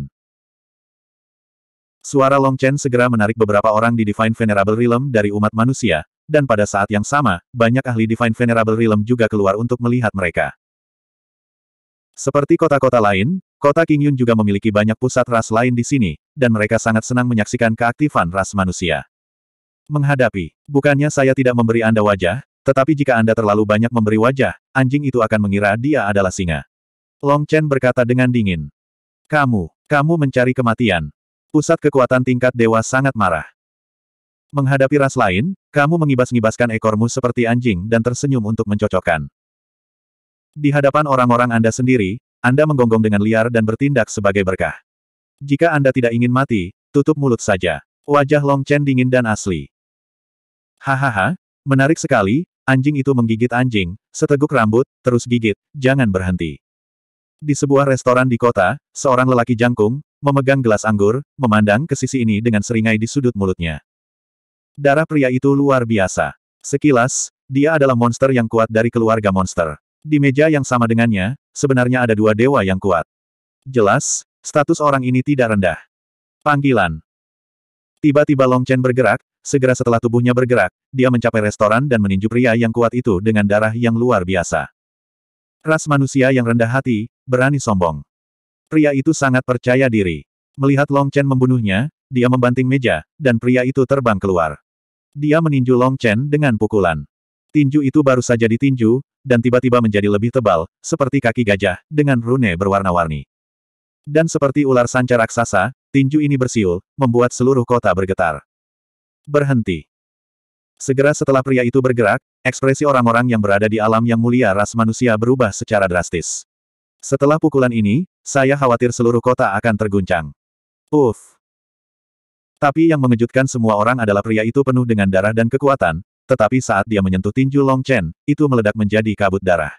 Suara Long Chen segera menarik beberapa orang di Divine Venerable Realm dari umat manusia, dan pada saat yang sama, banyak ahli Divine Venerable Realm juga keluar untuk melihat mereka. Seperti kota-kota lain, Kota Qingyun juga memiliki banyak pusat ras lain di sini, dan mereka sangat senang menyaksikan keaktifan ras manusia. Menghadapi, bukannya saya tidak memberi Anda wajah, tetapi jika Anda terlalu banyak memberi wajah, anjing itu akan mengira dia adalah singa. Long Chen berkata dengan dingin. Kamu, kamu mencari kematian. Pusat kekuatan tingkat dewa sangat marah. Menghadapi ras lain, kamu mengibas-ngibaskan ekormu seperti anjing dan tersenyum untuk mencocokkan. Di hadapan orang-orang Anda sendiri, anda menggonggong dengan liar dan bertindak sebagai berkah. Jika Anda tidak ingin mati, tutup mulut saja. Wajah Long Chen dingin dan asli. Hahaha, menarik sekali, anjing itu menggigit anjing, seteguk rambut, terus gigit, jangan berhenti. Di sebuah restoran di kota, seorang lelaki jangkung, memegang gelas anggur, memandang ke sisi ini dengan seringai di sudut mulutnya. Darah pria itu luar biasa. Sekilas, dia adalah monster yang kuat dari keluarga monster. Di meja yang sama dengannya, sebenarnya ada dua dewa yang kuat. Jelas, status orang ini tidak rendah. Panggilan. Tiba-tiba Long Chen bergerak, segera setelah tubuhnya bergerak, dia mencapai restoran dan meninju pria yang kuat itu dengan darah yang luar biasa. Ras manusia yang rendah hati, berani sombong. Pria itu sangat percaya diri. Melihat Long Chen membunuhnya, dia membanting meja, dan pria itu terbang keluar. Dia meninju Long Chen dengan pukulan. Tinju itu baru saja ditinju, dan tiba-tiba menjadi lebih tebal, seperti kaki gajah, dengan rune berwarna-warni. Dan seperti ular sanca raksasa, tinju ini bersiul, membuat seluruh kota bergetar. Berhenti. Segera setelah pria itu bergerak, ekspresi orang-orang yang berada di alam yang mulia ras manusia berubah secara drastis. Setelah pukulan ini, saya khawatir seluruh kota akan terguncang. Uff. Tapi yang mengejutkan semua orang adalah pria itu penuh dengan darah dan kekuatan, tetapi saat dia menyentuh tinju Long Chen, itu meledak menjadi kabut darah.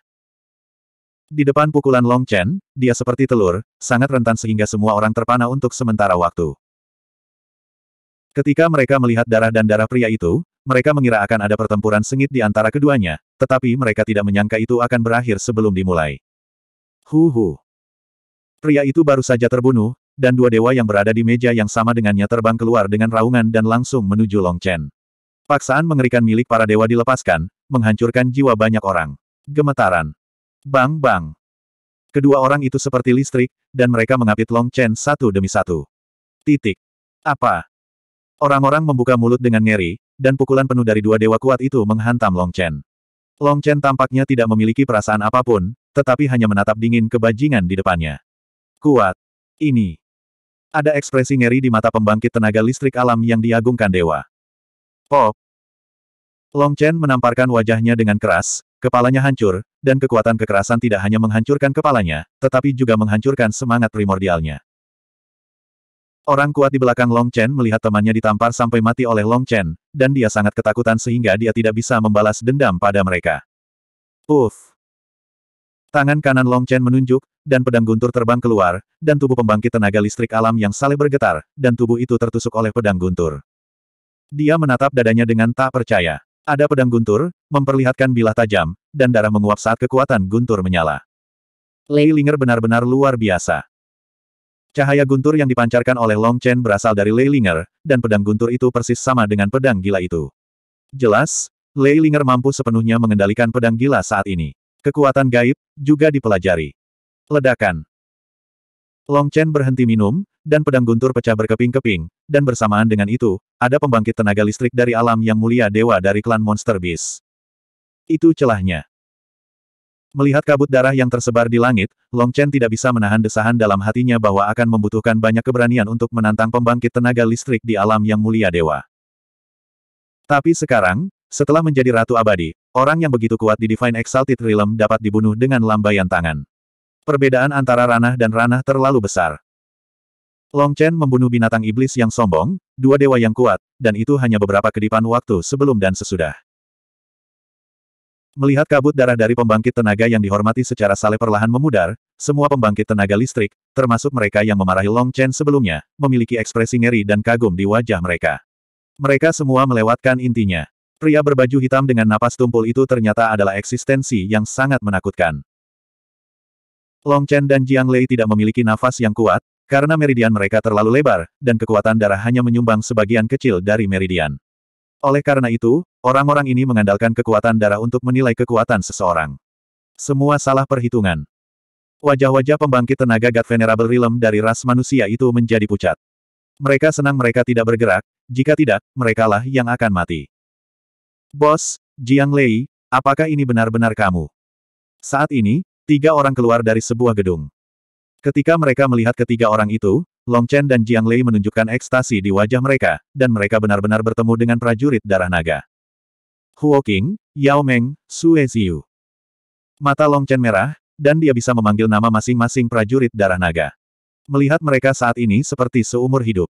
Di depan pukulan Long Chen, dia seperti telur, sangat rentan sehingga semua orang terpana untuk sementara waktu. Ketika mereka melihat darah dan darah pria itu, mereka mengira akan ada pertempuran sengit di antara keduanya, tetapi mereka tidak menyangka itu akan berakhir sebelum dimulai. Huhu. Pria itu baru saja terbunuh, dan dua dewa yang berada di meja yang sama dengannya terbang keluar dengan raungan dan langsung menuju Long Chen. Paksaan mengerikan milik para dewa dilepaskan, menghancurkan jiwa banyak orang. Gemetaran. Bang-bang. Kedua orang itu seperti listrik, dan mereka mengapit Long Chen satu demi satu. Titik. Apa? Orang-orang membuka mulut dengan ngeri, dan pukulan penuh dari dua dewa kuat itu menghantam Long Chen. Long Chen tampaknya tidak memiliki perasaan apapun, tetapi hanya menatap dingin kebajingan di depannya. Kuat. Ini. Ada ekspresi ngeri di mata pembangkit tenaga listrik alam yang diagungkan dewa. Pop! Long Chen menamparkan wajahnya dengan keras, kepalanya hancur, dan kekuatan kekerasan tidak hanya menghancurkan kepalanya, tetapi juga menghancurkan semangat primordialnya. Orang kuat di belakang Long Chen melihat temannya ditampar sampai mati oleh Long Chen, dan dia sangat ketakutan sehingga dia tidak bisa membalas dendam pada mereka. Uff! Tangan kanan Long Chen menunjuk, dan pedang guntur terbang keluar, dan tubuh pembangkit tenaga listrik alam yang saleh bergetar, dan tubuh itu tertusuk oleh pedang guntur. Dia menatap dadanya dengan tak percaya. Ada pedang guntur, memperlihatkan bilah tajam, dan darah menguap saat kekuatan guntur menyala. Lei Linger benar-benar luar biasa. Cahaya guntur yang dipancarkan oleh Long Chen berasal dari Lei Linger, dan pedang guntur itu persis sama dengan pedang gila itu. Jelas, Lei Linger mampu sepenuhnya mengendalikan pedang gila saat ini. Kekuatan gaib, juga dipelajari. Ledakan. Long Chen berhenti minum, dan pedang guntur pecah berkeping-keping, dan bersamaan dengan itu, ada pembangkit tenaga listrik dari alam yang mulia dewa dari klan Monster Beast. Itu celahnya. Melihat kabut darah yang tersebar di langit, Long Chen tidak bisa menahan desahan dalam hatinya bahwa akan membutuhkan banyak keberanian untuk menantang pembangkit tenaga listrik di alam yang mulia dewa. Tapi sekarang, setelah menjadi ratu abadi, orang yang begitu kuat di Divine Exalted Realm dapat dibunuh dengan lambaian tangan. Perbedaan antara ranah dan ranah terlalu besar. Long Chen membunuh binatang iblis yang sombong, dua dewa yang kuat, dan itu hanya beberapa kedipan waktu sebelum dan sesudah. Melihat kabut darah dari pembangkit tenaga yang dihormati secara saleh perlahan memudar, semua pembangkit tenaga listrik, termasuk mereka yang memarahi Long Chen sebelumnya, memiliki ekspresi ngeri dan kagum di wajah mereka. Mereka semua melewatkan intinya. Pria berbaju hitam dengan napas tumpul itu ternyata adalah eksistensi yang sangat menakutkan. Long Chen dan Jiang Lei tidak memiliki nafas yang kuat, karena meridian mereka terlalu lebar, dan kekuatan darah hanya menyumbang sebagian kecil dari meridian. Oleh karena itu, orang-orang ini mengandalkan kekuatan darah untuk menilai kekuatan seseorang. Semua salah perhitungan. Wajah-wajah pembangkit tenaga God Venerable Realm dari ras manusia itu menjadi pucat. Mereka senang mereka tidak bergerak, jika tidak, merekalah yang akan mati. Bos, Jiang Lei, apakah ini benar-benar kamu? Saat ini, tiga orang keluar dari sebuah gedung. Ketika mereka melihat ketiga orang itu, Long Chen dan Jiang Lei menunjukkan ekstasi di wajah mereka, dan mereka benar-benar bertemu dengan prajurit darah naga. Huo Qing, Yao Meng, Su Ziyu. Mata Long Chen merah, dan dia bisa memanggil nama masing-masing prajurit darah naga. Melihat mereka saat ini seperti seumur hidup.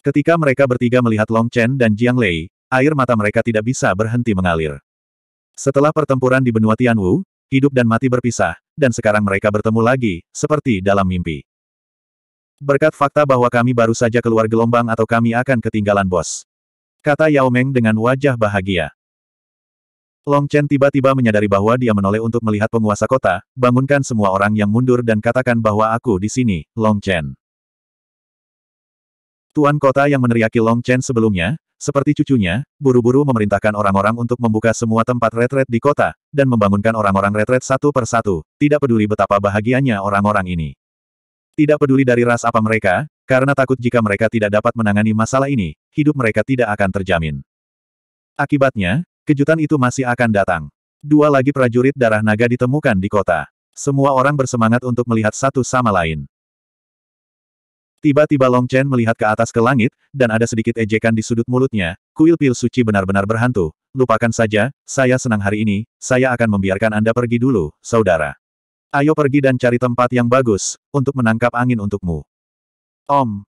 Ketika mereka bertiga melihat Long Chen dan Jiang Lei, air mata mereka tidak bisa berhenti mengalir. Setelah pertempuran di benua Tianwu, hidup dan mati berpisah, dan sekarang mereka bertemu lagi, seperti dalam mimpi. Berkat fakta bahwa kami baru saja keluar gelombang atau kami akan ketinggalan bos. Kata Yao Meng dengan wajah bahagia. Long Chen tiba-tiba menyadari bahwa dia menoleh untuk melihat penguasa kota, bangunkan semua orang yang mundur dan katakan bahwa aku di sini, Long Chen. Tuan kota yang meneriaki Long Chen sebelumnya, seperti cucunya, buru-buru memerintahkan orang-orang untuk membuka semua tempat retret di kota, dan membangunkan orang-orang retret satu per satu, tidak peduli betapa bahagianya orang-orang ini. Tidak peduli dari ras apa mereka, karena takut jika mereka tidak dapat menangani masalah ini, hidup mereka tidak akan terjamin. Akibatnya, kejutan itu masih akan datang. Dua lagi prajurit darah naga ditemukan di kota. Semua orang bersemangat untuk melihat satu sama lain. Tiba-tiba Long Chen melihat ke atas ke langit, dan ada sedikit ejekan di sudut mulutnya, kuil pil suci benar-benar berhantu. Lupakan saja, saya senang hari ini, saya akan membiarkan Anda pergi dulu, saudara. Ayo pergi dan cari tempat yang bagus, untuk menangkap angin untukmu. Om.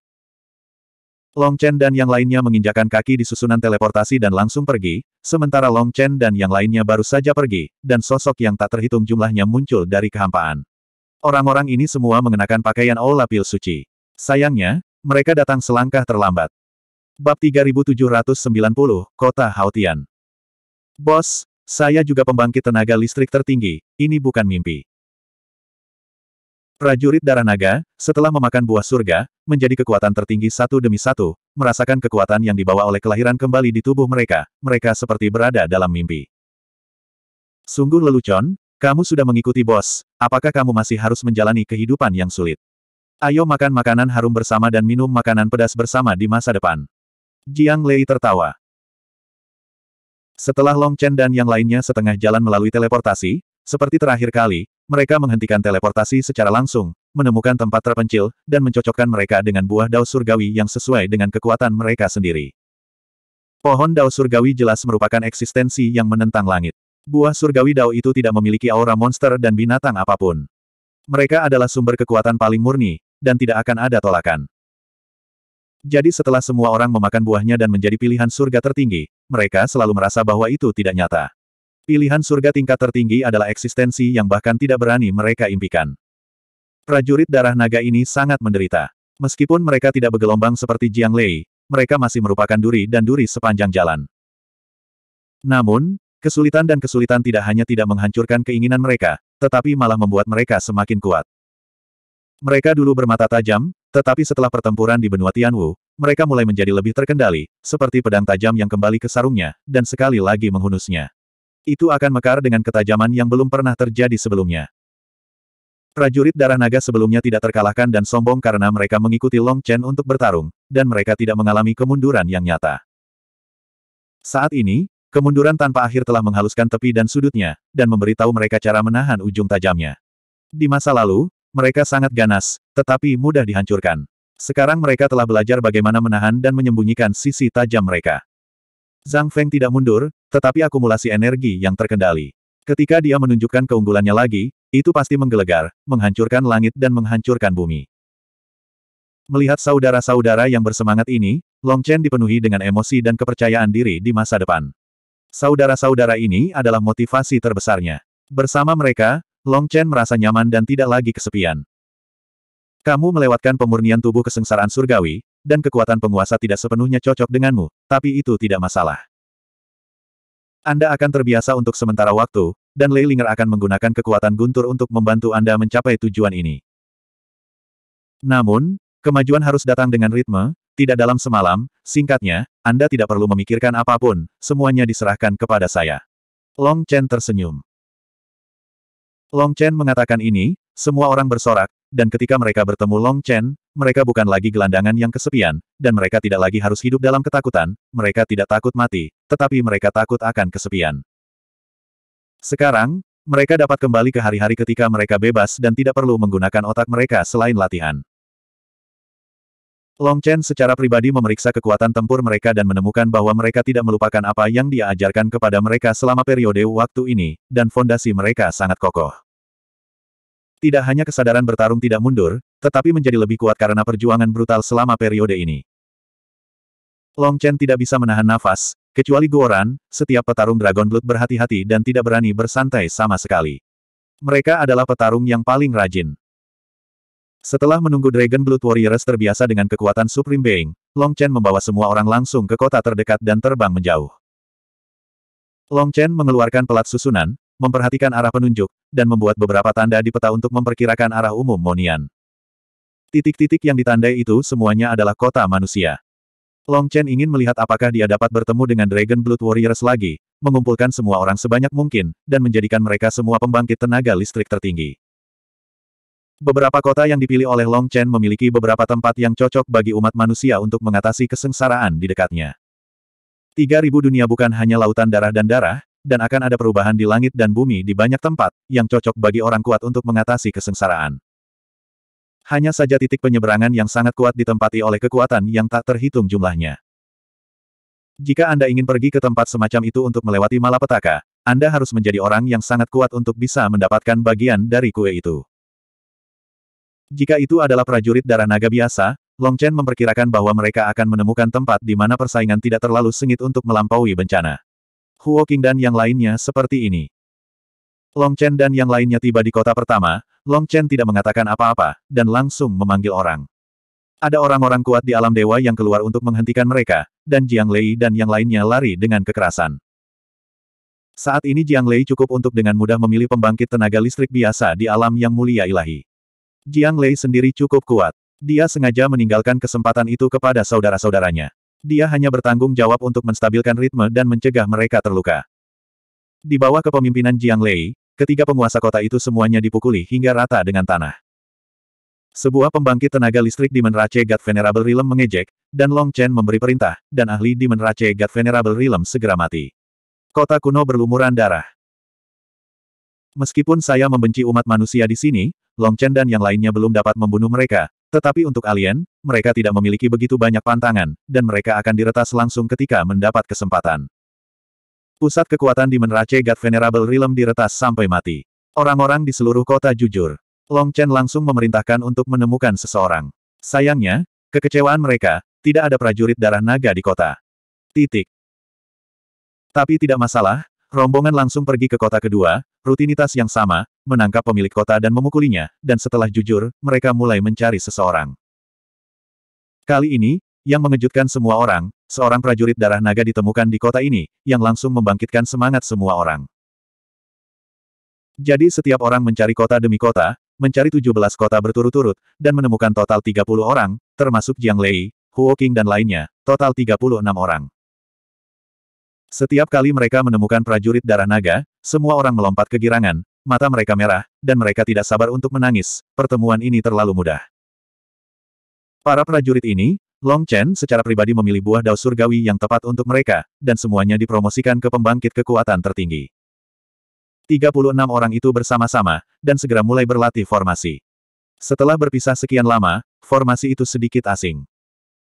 Long Chen dan yang lainnya menginjakan kaki di susunan teleportasi dan langsung pergi, sementara Long Chen dan yang lainnya baru saja pergi, dan sosok yang tak terhitung jumlahnya muncul dari kehampaan. Orang-orang ini semua mengenakan pakaian aula pil suci. Sayangnya, mereka datang selangkah terlambat. Bab 3790, Kota Haotian. Bos, saya juga pembangkit tenaga listrik tertinggi, ini bukan mimpi. Prajurit darah naga, setelah memakan buah surga, menjadi kekuatan tertinggi satu demi satu, merasakan kekuatan yang dibawa oleh kelahiran kembali di tubuh mereka, mereka seperti berada dalam mimpi. Sungguh lelucon, kamu sudah mengikuti bos, apakah kamu masih harus menjalani kehidupan yang sulit? Ayo makan makanan harum bersama dan minum makanan pedas bersama di masa depan. Jiang Lei tertawa. Setelah Long Chen dan yang lainnya setengah jalan melalui teleportasi, seperti terakhir kali, mereka menghentikan teleportasi secara langsung, menemukan tempat terpencil, dan mencocokkan mereka dengan buah dao surgawi yang sesuai dengan kekuatan mereka sendiri. Pohon dao surgawi jelas merupakan eksistensi yang menentang langit. Buah surgawi dao itu tidak memiliki aura monster dan binatang apapun. Mereka adalah sumber kekuatan paling murni, dan tidak akan ada tolakan. Jadi setelah semua orang memakan buahnya dan menjadi pilihan surga tertinggi, mereka selalu merasa bahwa itu tidak nyata. Pilihan surga tingkat tertinggi adalah eksistensi yang bahkan tidak berani mereka impikan. Prajurit darah naga ini sangat menderita. Meskipun mereka tidak bergelombang seperti Jiang Lei, mereka masih merupakan duri dan duri sepanjang jalan. Namun, kesulitan dan kesulitan tidak hanya tidak menghancurkan keinginan mereka, tetapi malah membuat mereka semakin kuat. Mereka dulu bermata tajam, tetapi setelah pertempuran di benua Tianwu, mereka mulai menjadi lebih terkendali, seperti pedang tajam yang kembali ke sarungnya, dan sekali lagi menghunusnya. Itu akan mekar dengan ketajaman yang belum pernah terjadi sebelumnya. Prajurit darah naga sebelumnya tidak terkalahkan dan sombong karena mereka mengikuti Long Chen untuk bertarung, dan mereka tidak mengalami kemunduran yang nyata. Saat ini, Kemunduran tanpa akhir telah menghaluskan tepi dan sudutnya, dan memberitahu mereka cara menahan ujung tajamnya. Di masa lalu, mereka sangat ganas, tetapi mudah dihancurkan. Sekarang mereka telah belajar bagaimana menahan dan menyembunyikan sisi tajam mereka. Zhang Feng tidak mundur, tetapi akumulasi energi yang terkendali. Ketika dia menunjukkan keunggulannya lagi, itu pasti menggelegar, menghancurkan langit dan menghancurkan bumi. Melihat saudara-saudara yang bersemangat ini, Long Chen dipenuhi dengan emosi dan kepercayaan diri di masa depan. Saudara-saudara ini adalah motivasi terbesarnya. Bersama mereka, Long Chen merasa nyaman dan tidak lagi kesepian. Kamu melewatkan pemurnian tubuh kesengsaraan surgawi, dan kekuatan penguasa tidak sepenuhnya cocok denganmu, tapi itu tidak masalah. Anda akan terbiasa untuk sementara waktu, dan Lei Linger akan menggunakan kekuatan guntur untuk membantu Anda mencapai tujuan ini. Namun, kemajuan harus datang dengan ritme, tidak dalam semalam, singkatnya, Anda tidak perlu memikirkan apapun, semuanya diserahkan kepada saya. Long Chen tersenyum. Long Chen mengatakan ini, semua orang bersorak, dan ketika mereka bertemu Long Chen, mereka bukan lagi gelandangan yang kesepian, dan mereka tidak lagi harus hidup dalam ketakutan, mereka tidak takut mati, tetapi mereka takut akan kesepian. Sekarang, mereka dapat kembali ke hari-hari ketika mereka bebas dan tidak perlu menggunakan otak mereka selain latihan. Long Chen secara pribadi memeriksa kekuatan tempur mereka dan menemukan bahwa mereka tidak melupakan apa yang dia ajarkan kepada mereka selama periode waktu ini, dan fondasi mereka sangat kokoh. Tidak hanya kesadaran bertarung tidak mundur, tetapi menjadi lebih kuat karena perjuangan brutal selama periode ini. Long Chen tidak bisa menahan nafas, kecuali Guoran, setiap petarung Dragon Blood berhati-hati dan tidak berani bersantai sama sekali. Mereka adalah petarung yang paling rajin. Setelah menunggu Dragon Blood Warriors terbiasa dengan kekuatan Supreme Being, Long Chen membawa semua orang langsung ke kota terdekat dan terbang menjauh. Long Chen mengeluarkan pelat susunan, memperhatikan arah penunjuk, dan membuat beberapa tanda di peta untuk memperkirakan arah umum Monian. Titik-titik yang ditandai itu semuanya adalah kota manusia. Long Chen ingin melihat apakah dia dapat bertemu dengan Dragon Blood Warriors lagi, mengumpulkan semua orang sebanyak mungkin, dan menjadikan mereka semua pembangkit tenaga listrik tertinggi. Beberapa kota yang dipilih oleh Long Chen memiliki beberapa tempat yang cocok bagi umat manusia untuk mengatasi kesengsaraan di dekatnya. 3000 dunia bukan hanya lautan darah dan darah, dan akan ada perubahan di langit dan bumi di banyak tempat, yang cocok bagi orang kuat untuk mengatasi kesengsaraan. Hanya saja titik penyeberangan yang sangat kuat ditempati oleh kekuatan yang tak terhitung jumlahnya. Jika Anda ingin pergi ke tempat semacam itu untuk melewati malapetaka, Anda harus menjadi orang yang sangat kuat untuk bisa mendapatkan bagian dari kue itu. Jika itu adalah prajurit darah naga biasa, Long Chen memperkirakan bahwa mereka akan menemukan tempat di mana persaingan tidak terlalu sengit untuk melampaui bencana. Huo King dan yang lainnya seperti ini. Long Chen dan yang lainnya tiba di kota pertama, Long Chen tidak mengatakan apa-apa, dan langsung memanggil orang. Ada orang-orang kuat di alam dewa yang keluar untuk menghentikan mereka, dan Jiang Lei dan yang lainnya lari dengan kekerasan. Saat ini Jiang Lei cukup untuk dengan mudah memilih pembangkit tenaga listrik biasa di alam yang mulia ilahi. Jiang Lei sendiri cukup kuat. Dia sengaja meninggalkan kesempatan itu kepada saudara-saudaranya. Dia hanya bertanggung jawab untuk menstabilkan ritme dan mencegah mereka terluka. Di bawah kepemimpinan Jiang Lei, ketiga penguasa kota itu semuanya dipukuli hingga rata dengan tanah. Sebuah pembangkit tenaga listrik di Menrace God Venerable Realm mengejek, dan Long Chen memberi perintah, dan ahli di Menrace God Venerable Realm segera mati. Kota kuno berlumuran darah. Meskipun saya membenci umat manusia di sini, Long Chen dan yang lainnya belum dapat membunuh mereka, tetapi untuk alien, mereka tidak memiliki begitu banyak pantangan, dan mereka akan diretas langsung ketika mendapat kesempatan. Pusat kekuatan di Menrace God Venerable Realm diretas sampai mati. Orang-orang di seluruh kota jujur. Long Chen langsung memerintahkan untuk menemukan seseorang. Sayangnya, kekecewaan mereka, tidak ada prajurit darah naga di kota. Titik. Tapi tidak masalah, Rombongan langsung pergi ke kota kedua, rutinitas yang sama, menangkap pemilik kota dan memukulinya, dan setelah jujur, mereka mulai mencari seseorang. Kali ini, yang mengejutkan semua orang, seorang prajurit darah naga ditemukan di kota ini, yang langsung membangkitkan semangat semua orang. Jadi setiap orang mencari kota demi kota, mencari 17 kota berturut-turut, dan menemukan total 30 orang, termasuk Jiang Lei, Huo King dan lainnya, total 36 orang. Setiap kali mereka menemukan prajurit darah naga, semua orang melompat kegirangan, mata mereka merah, dan mereka tidak sabar untuk menangis, pertemuan ini terlalu mudah. Para prajurit ini, Long Chen secara pribadi memilih buah dao surgawi yang tepat untuk mereka, dan semuanya dipromosikan ke pembangkit kekuatan tertinggi. 36 orang itu bersama-sama, dan segera mulai berlatih formasi. Setelah berpisah sekian lama, formasi itu sedikit asing.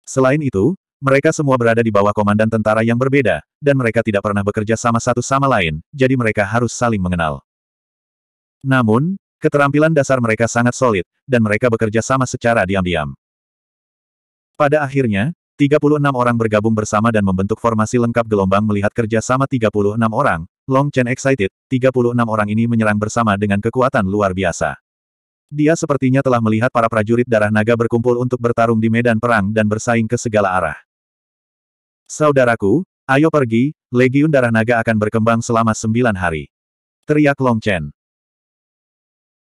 Selain itu, mereka semua berada di bawah komandan tentara yang berbeda, dan mereka tidak pernah bekerja sama satu sama lain, jadi mereka harus saling mengenal. Namun, keterampilan dasar mereka sangat solid, dan mereka bekerja sama secara diam-diam. Pada akhirnya, 36 orang bergabung bersama dan membentuk formasi lengkap gelombang melihat kerja sama 36 orang, Long Chen excited, 36 orang ini menyerang bersama dengan kekuatan luar biasa. Dia sepertinya telah melihat para prajurit darah naga berkumpul untuk bertarung di medan perang dan bersaing ke segala arah. Saudaraku, ayo pergi, Legiun Darah Naga akan berkembang selama sembilan hari. Teriak Long Chen.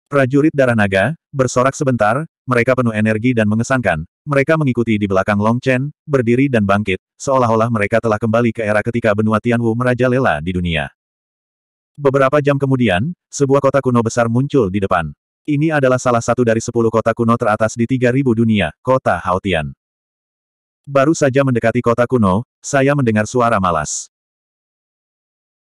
Prajurit Darah Naga, bersorak sebentar, mereka penuh energi dan mengesankan, mereka mengikuti di belakang Long Chen, berdiri dan bangkit, seolah-olah mereka telah kembali ke era ketika benua Tianwu merajalela di dunia. Beberapa jam kemudian, sebuah kota kuno besar muncul di depan. Ini adalah salah satu dari sepuluh kota kuno teratas di tiga ribu dunia, kota Haotian. Baru saja mendekati kota kuno, saya mendengar suara malas.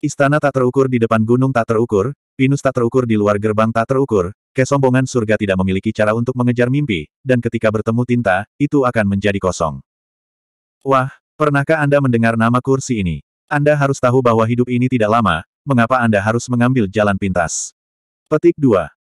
Istana tak terukur di depan gunung tak terukur, pinus tak terukur di luar gerbang tak terukur, kesombongan surga tidak memiliki cara untuk mengejar mimpi, dan ketika bertemu tinta, itu akan menjadi kosong. Wah, pernahkah Anda mendengar nama kursi ini? Anda harus tahu bahwa hidup ini tidak lama, mengapa Anda harus mengambil jalan pintas? Petik 2.